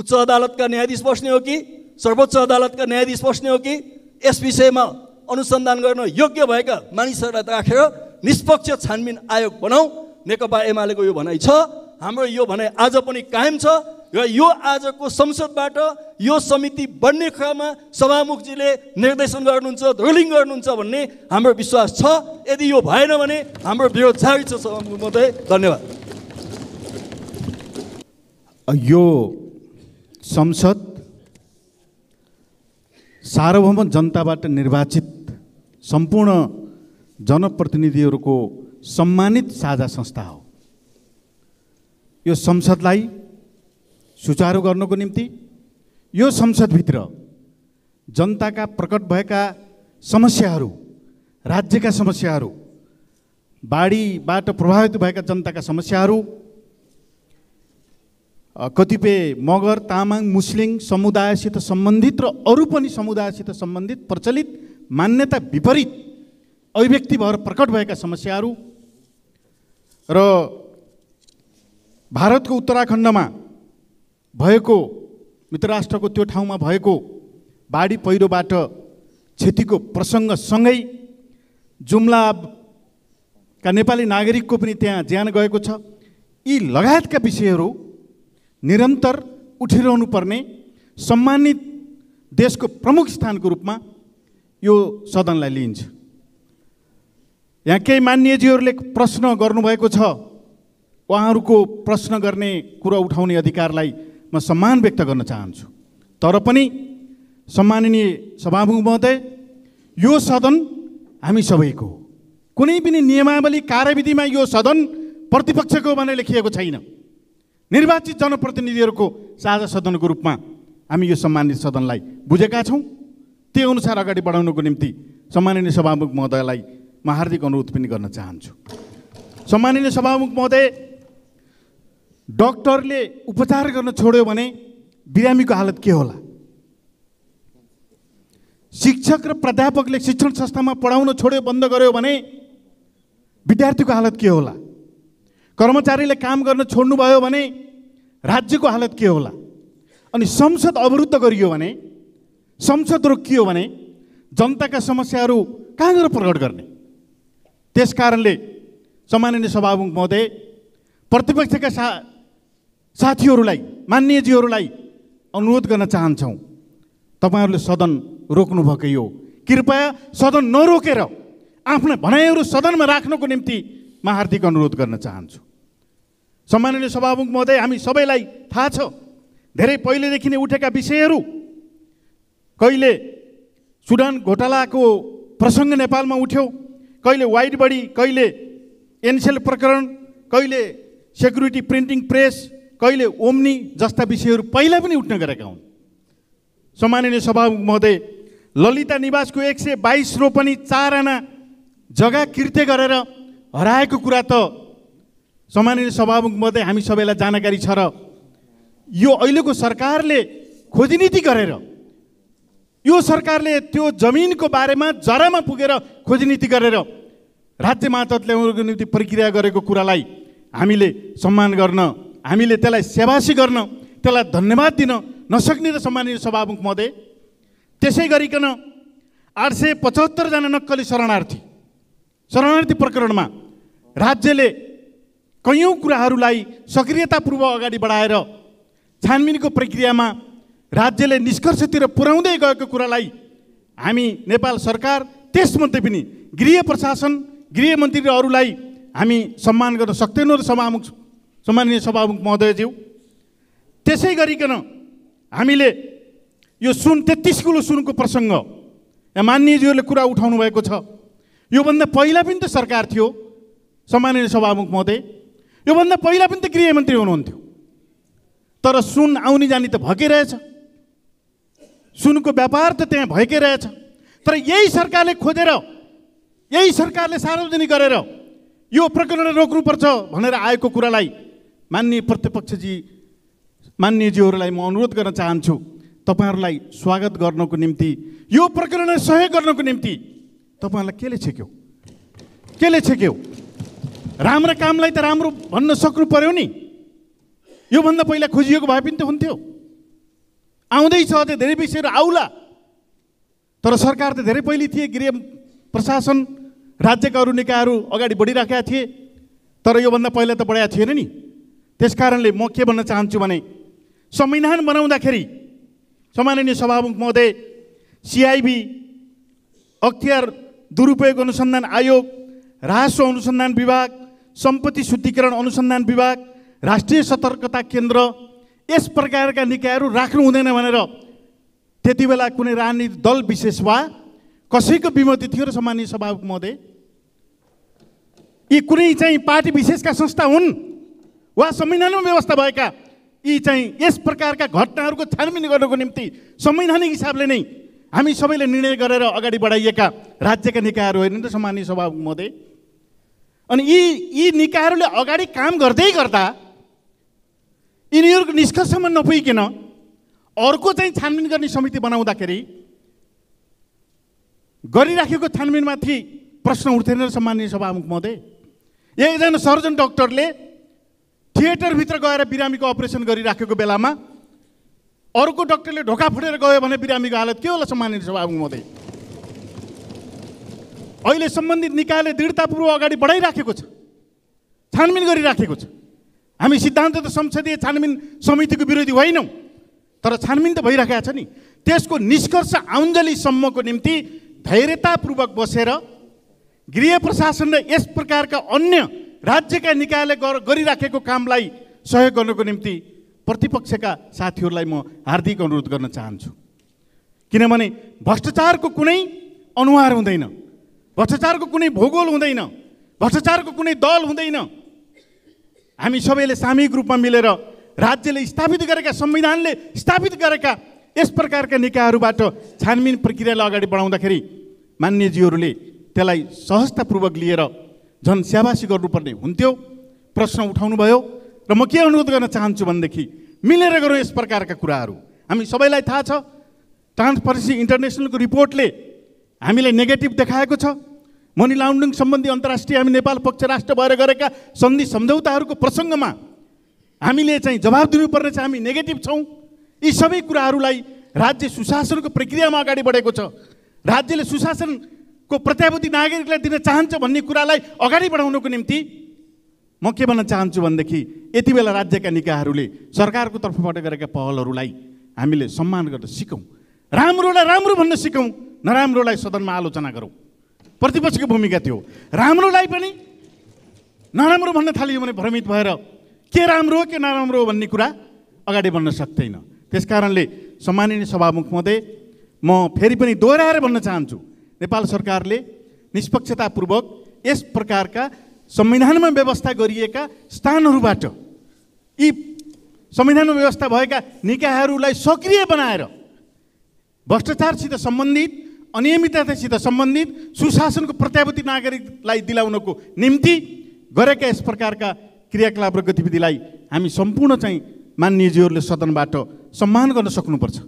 उच्च अदालतका न्यायाधीश बस्ने हो कि सर्वोच्च अदालतका न्यायाधीश बस्ने हो कि यस विषयमा अनुसन्धान गर्न योग्य भएका मानिसहरूलाई राखेर निष्पक्ष छानबिन आयोग बनाऊ नेकपा एमालेको यो भनाइ छ हाम्रो यो भनाइ आज पनि कायम छ र यो आजको संसदबाट यो समिति बन्ने क्रममा सभामुखजीले निर्देशन गर्नुहुन्छ रुलिङ गर्नुहुन्छ भन्ने हाम्रो विश्वास छ यदि यो भएन भने हाम्रो विरोध जारी छ सभामुख महोदय धन्यवाद यो संसद सार्वभौम जनताबाट निर्वाचित सम्पूर्ण जनप्रतिनिधिहरूको सम्मानित साझा संस्था हो यो संसदलाई सुचारू गर्नको निम्ति यो संसदभित्र जनताका प्रकट भएका समस्याहरू राज्यका समस्याहरू बाढीबाट प्रभावित भएका जनताका समस्याहरू कतिपय मगर तामाङ मुस्लिम समुदायसित सम्बन्धित र अरू पनि समुदायसित सम्बन्धित प्रचलित मान्यता विपरीत अभिव्यक्ति भएर प्रकट भएका समस्याहरू र भारतको उत्तराखण्डमा भएको मित्र राष्ट्रको त्यो ठाउँमा भएको बाढी पहिरोबाट क्षतिको प्रसङ्गसँगै जुम्लाका नेपाली नागरिकको पनि त्यहाँ ज्यान गएको छ यी लगायतका विषयहरू निरन्तर उठिरहनु पर्ने सम्मानित देशको प्रमुख स्थानको रूपमा यो सदनलाई लिइन्छ यहाँ केही मान्यजीहरूले प्रश्न गर्नुभएको छ उहाँहरूको प्रश्न गर्ने कुरो उठाउने अधिकारलाई म सम्मान व्यक्त गर्न चाहन्छु तर पनि सम्माननीय सभामुख महोदय यो सदन हामी सबैको हो कुनै पनि नियमावली कार्यविधिमा यो सदन प्रतिपक्षको भनेर लेखिएको छैन निर्वाचित जनप्रतिनिधिहरूको साझा सदनको रूपमा हामी यो सम्मानित सदनलाई बुझेका छौँ त्यही अनुसार अगाडि बढाउनको निम्ति सम्माननीय सभामुख महोदयलाई म हार्दिक अनुरोध पनि गर्न चाहन्छु सम्माननीय सभामुख महोदय डक्टरले उपचार गर्न छोड्यो भने बिरामीको हालत के होला शिक्षक र प्राध्यापकले शिक्षण संस्थामा पढाउन छोड्यो बन्द गर्यो भने विद्यार्थीको हालत के होला कर्मचारीले काम गर्न छोड्नुभयो भने राज्यको हालत के होला अनि संसद अवरुद्ध गरियो भने संसद रोकियो भने जनताका समस्याहरू कहाँ गएर प्रकट गर्ने त्यस कारणले सम्माननीय सभामुख महोदय प्रतिपक्षका सा साथीहरूलाई मान्यजीहरूलाई अनुरोध गर्न चाहन्छौँ तपाईँहरूले सदन रोक्नु यो कृपया सदन नरोकेर आफ्ना भनाइहरू सदनमा राख्नको निम्ति म हार्दिक अनुरोध गर्न चाहन्छु सम्माननीय सभामुख महोदय हामी सबैलाई थाहा छ धेरै पहिलेदेखि नै उठेका विषयहरू कहिले सुडान घोटालाको प्रसङ्ग नेपालमा उठ्यो कहिले वाइट बडी कहिले एनसेल प्रकरण कहिले सेक्युरिटी प्रिन्टिङ प्रेस कहिले ओम्नी जस्ता विषयहरू पहिला पनि उठ्न गरेका हुन् सम्माननीय सभा महोदय ललिता निवासको एक सय बाइस रोपनी चार आना जग्गा कृत्य गरेर हराएको कुरा त सम्माननीय सभामुख महोदय हामी सबैलाई जानकारी छ र यो अहिलेको सरकारले खोजनीति गरेर यो सरकारले त्यो जमिनको बारेमा जरामा पुगेर खोजनीति गरेर राज्य मातहत ल्याउनुको निम्ति प्रक्रिया गरेको कुरालाई हामीले सम्मान गर्न हामीले त्यसलाई सेवासी गर्न त्यसलाई धन्यवाद दिन नसक्ने र सम्मानित सभामुख महोदय त्यसै गरिकन आठ सय पचहत्तरजना नक्कली शरणार्थी शरणार्थी प्रकरणमा राज्यले कैयौँ कुराहरूलाई सक्रियतापूर्वक अगाडि बढाएर छानबिनको प्रक्रियामा राज्यले निष्कर्षतिर पुर्याउँदै गएको कुरालाई हामी नेपाल सरकार त्यसमध्ये पनि गृह प्रशासन गृहमन्त्री र अरूलाई हामी सम्मान गर्न सक्दैनौँ र सभामुख सम्माननीय सभामुख महोदयज्यू त्यसै गरिकन हामीले यो सुन तेत्तिस किलो सुनको प्रसङ्ग यहाँ मान्यज्यूहरूले कुरा उठाउनु भएको छ योभन्दा पहिला पनि त सरकार थियो सम्माननीय सभामुख महोदय योभन्दा पहिला पनि त गृहमन्त्री हुनुहुन्थ्यो तर सुन आउने जाने त भएकै रहेछ सुनको व्यापार त त्यहाँ भएकै रहेछ तर यही सरकारले खोजेर यही सरकारले सार्वजनिक गरेर यो प्रकरण रोक्नुपर्छ भनेर आएको कुरालाई माननीय प्रतिपक्षजी मान्यजीहरूलाई म अनुरोध गर्न चाहन्छु तपाईँहरूलाई स्वागत गर्नको निम्ति यो प्रकरणलाई सहयोग गर्नको निम्ति तपाईँहरूलाई केले छेक्यो केले छेक्यो राम्रो कामलाई त राम्रो भन्न सक्नु पऱ्यो नि योभन्दा पहिला खोजिएको भए पनि त हुन्थ्यो आउँदैछ त्यो धेरै विषयहरू आउला तर सरकार त धेरै पहिले थिए गृह प्रशासन राज्यका अरू निकायहरू अगाडि बढिराखेका थिए तर योभन्दा पहिला त बढाएको थिएन नि त्यस कारणले म के भन्न चाहन्छु भने संविधान बनाउँदाखेरि सम्माननीय सभामुख महोदय सिआइबी अख्तियार दुरुपयोग अनुसन्धान आयोग राजस्व अनुसन्धान विभाग सम्पत्ति शुद्धिकरण अनुसन्धान विभाग राष्ट्रिय सतर्कता केन्द्र यस प्रकारका निकायहरू राख्नु हुँदैन भनेर त्यति बेला कुनै राजनीतिक दल विशेष वा कसैको विमति थियो र सामान्य सभामुख महोदय यी कुनै चाहिँ पार्टी विशेषका संस्था हुन् वा संविधानमा व्यवस्था भएका यी चाहिँ यस प्रकारका घटनाहरूको छानबिन गर्नको निम्ति संवैधानिक हिसाबले नै हामी सबैले निर्णय गरेर अगाडि बढाइएका राज्यका निकायहरू होइन नि त सम्मान्य सभा महोदय अनि यी यी निकायहरूले अगाडि काम गर्दै गर्दा यिनीहरूको निष्कर्षमा नपुगिकन अर्को चाहिँ छानबिन गर्ने समिति बनाउँदाखेरि गरिराखेको छानबिनमाथि प्रश्न उठ्थेन सामान्य सभामुख महोदय एकजना सर्जन डक्टरले थिएटरभित्र गएर बिरामीको अपरेसन गरिराखेको बेलामा अर्को डक्टरले ढोका फुटेर गयो भने बिरामीको हालत के होला सम्मानित सभामुख महोदय अहिले सम्बन्धित निकायले दृढतापूर्वक अगाडि बढाइराखेको छ छानबिन गरिराखेको छ हामी सिद्धान्त त संसदीय छानबिन समितिको विरोधी होइनौँ तर छानबिन त भइरहेको छ नि त्यसको निष्कर्ष आउन्जलीसम्मको निम्ति धैर्यतापूर्वक बसेर गृह प्रशासन र यस प्रकारका अन्य राज्यका निकायले गरिराखेको कामलाई सहयोग गर्नको निम्ति प्रतिपक्षका साथीहरूलाई म हार्दिक अनुरोध गर्न चाहन्छु किनभने भ्रष्टाचारको कुनै अनुहार हुँदैन भ्रष्टाचारको कुनै भूगोल हुँदैन भ्रष्टाचारको कुनै दल हुँदैन हामी सबैले सामूहिक रूपमा मिलेर राज्यले स्थापित गरेका संविधानले स्थापित गरेका यस प्रकारका निकायहरूबाट छानबिन प्रक्रियालाई अगाडि बढाउँदाखेरि मान्यजीहरूले त्यसलाई सहजतापूर्वक लिएर झन् स्याबासी गर्नुपर्ने हुन्थ्यो प्रश्न उठाउनुभयो र म के अनुरोध गर्न चाहन्छु भनेदेखि मिलेर गरौँ यस प्रकारका कुराहरू हामी सबैलाई थाहा छ ट्रान्सपरेन्सी इन्टरनेसनलको रिपोर्टले हामीलाई नेगेटिभ देखाएको छ मनी लाउन्डिङ सम्बन्धी अन्तर्राष्ट्रिय हामी नेपाल पक्ष राष्ट्र भएर गरेका सन्धि सम्झौताहरूको प्रसङ्गमा हामीले चाहिँ जवाब दिनुपर्ने चाहिँ हामी नेगेटिभ छौँ यी सबै कुराहरूलाई राज्य सुशासनको प्रक्रियामा अगाडि बढेको छ राज्यले सुशासन को प्रत्याभूति नागरिकलाई दिन चाहन्छ भन्ने कुरालाई अगाडि बढाउनको निम्ति म के भन्न चाहन्छु भनेदेखि यति बेला राज्यका निकायहरूले सरकारको तर्फबाट गरेका पहलहरूलाई हामीले सम्मान गर्न सिकौँ राम्रोलाई राम्रो भन्न सिकौँ नराम्रोलाई सदनमा आलोचना गरौँ प्रतिपक्षको भूमिका थियो राम्रोलाई पनि नराम्रो भन्न थालियो भने भ्रमित भएर के राम्रो हो के नराम्रो हो भन्ने कुरा अगाडि बढ्न सक्दैन त्यस कारणले सम्माननीय सभामुख महोदय म फेरि पनि दोहोऱ्याएर भन्न चाहन्छु नेपाल सरकारले निष्पक्षतापूर्वक यस प्रकारका संविधानमा व्यवस्था गरिएका स्थानहरूबाट यी संविधानमा व्यवस्था भएका निकायहरूलाई सक्रिय बनाएर भ्रष्टाचारसित सम्बन्धित अनियमिततासित सम्बन्धित सुशासनको प्रत्याभूति नागरिकलाई दिलाउनको निम्ति गरेका यस प्रकारका क्रियाकलाप र गतिविधिलाई हामी सम्पूर्ण चाहिँ मान्यज्यूहरूले सदनबाट सम्मान गर्न सक्नुपर्छ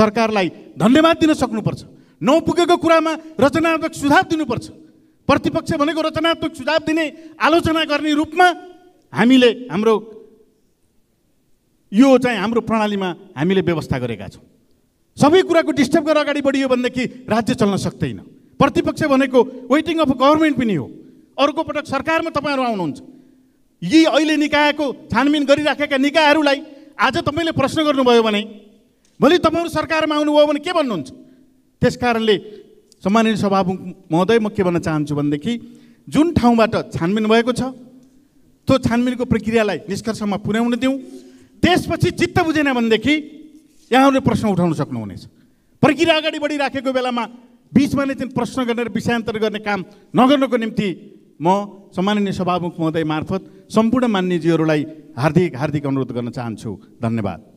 सरकारलाई धन्यवाद दिन सक्नुपर्छ नपुगेको कुरामा रचनात्मक सुझाव दिनुपर्छ प्रतिपक्ष भनेको रचनात्मक सुझाव दिने आलोचना गर्ने रूपमा हामीले हाम्रो यो चाहिँ हाम्रो प्रणालीमा हामीले व्यवस्था गरेका छौँ सबै कुराको डिस्टर्ब गरेर अगाडि बढियो भनेदेखि राज्य चल्न सक्दैन प्रतिपक्ष भनेको वेटिङ अफ गभर्मेन्ट पनि हो अर्को पटक सरकारमा तपाईँहरू आउनुहुन्छ यी अहिले निकायको छानबिन गरिराखेका निकायहरूलाई आज तपाईँले प्रश्न गर्नुभयो भने भोलि तपाईँहरू सरकारमा आउनुभयो भने के भन्नुहुन्छ त्यस कारणले सम्माननीय सभामुख महोदय म के भन्न चाहन्छु भनेदेखि जुन ठाउँबाट छानबिन भएको छ त्यो छानबिनको प्रक्रियालाई निष्कर्षमा पुर्याउन दिउँ त्यसपछि चित्त बुझेन भनेदेखि यहाँहरूले प्रश्न उठाउन सक्नुहुनेछ प्रक्रिया अगाडि बढिराखेको बेलामा बिचमा नै चाहिँ प्रश्न गरेर विषयान्तर गर्ने काम नगर्नको निम्ति म सम्माननीय सभामुख महोदय मार्फत सम्पूर्ण मान्यजीहरूलाई हार्दिक हार्दिक अनुरोध गर्न चाहन्छु धन्यवाद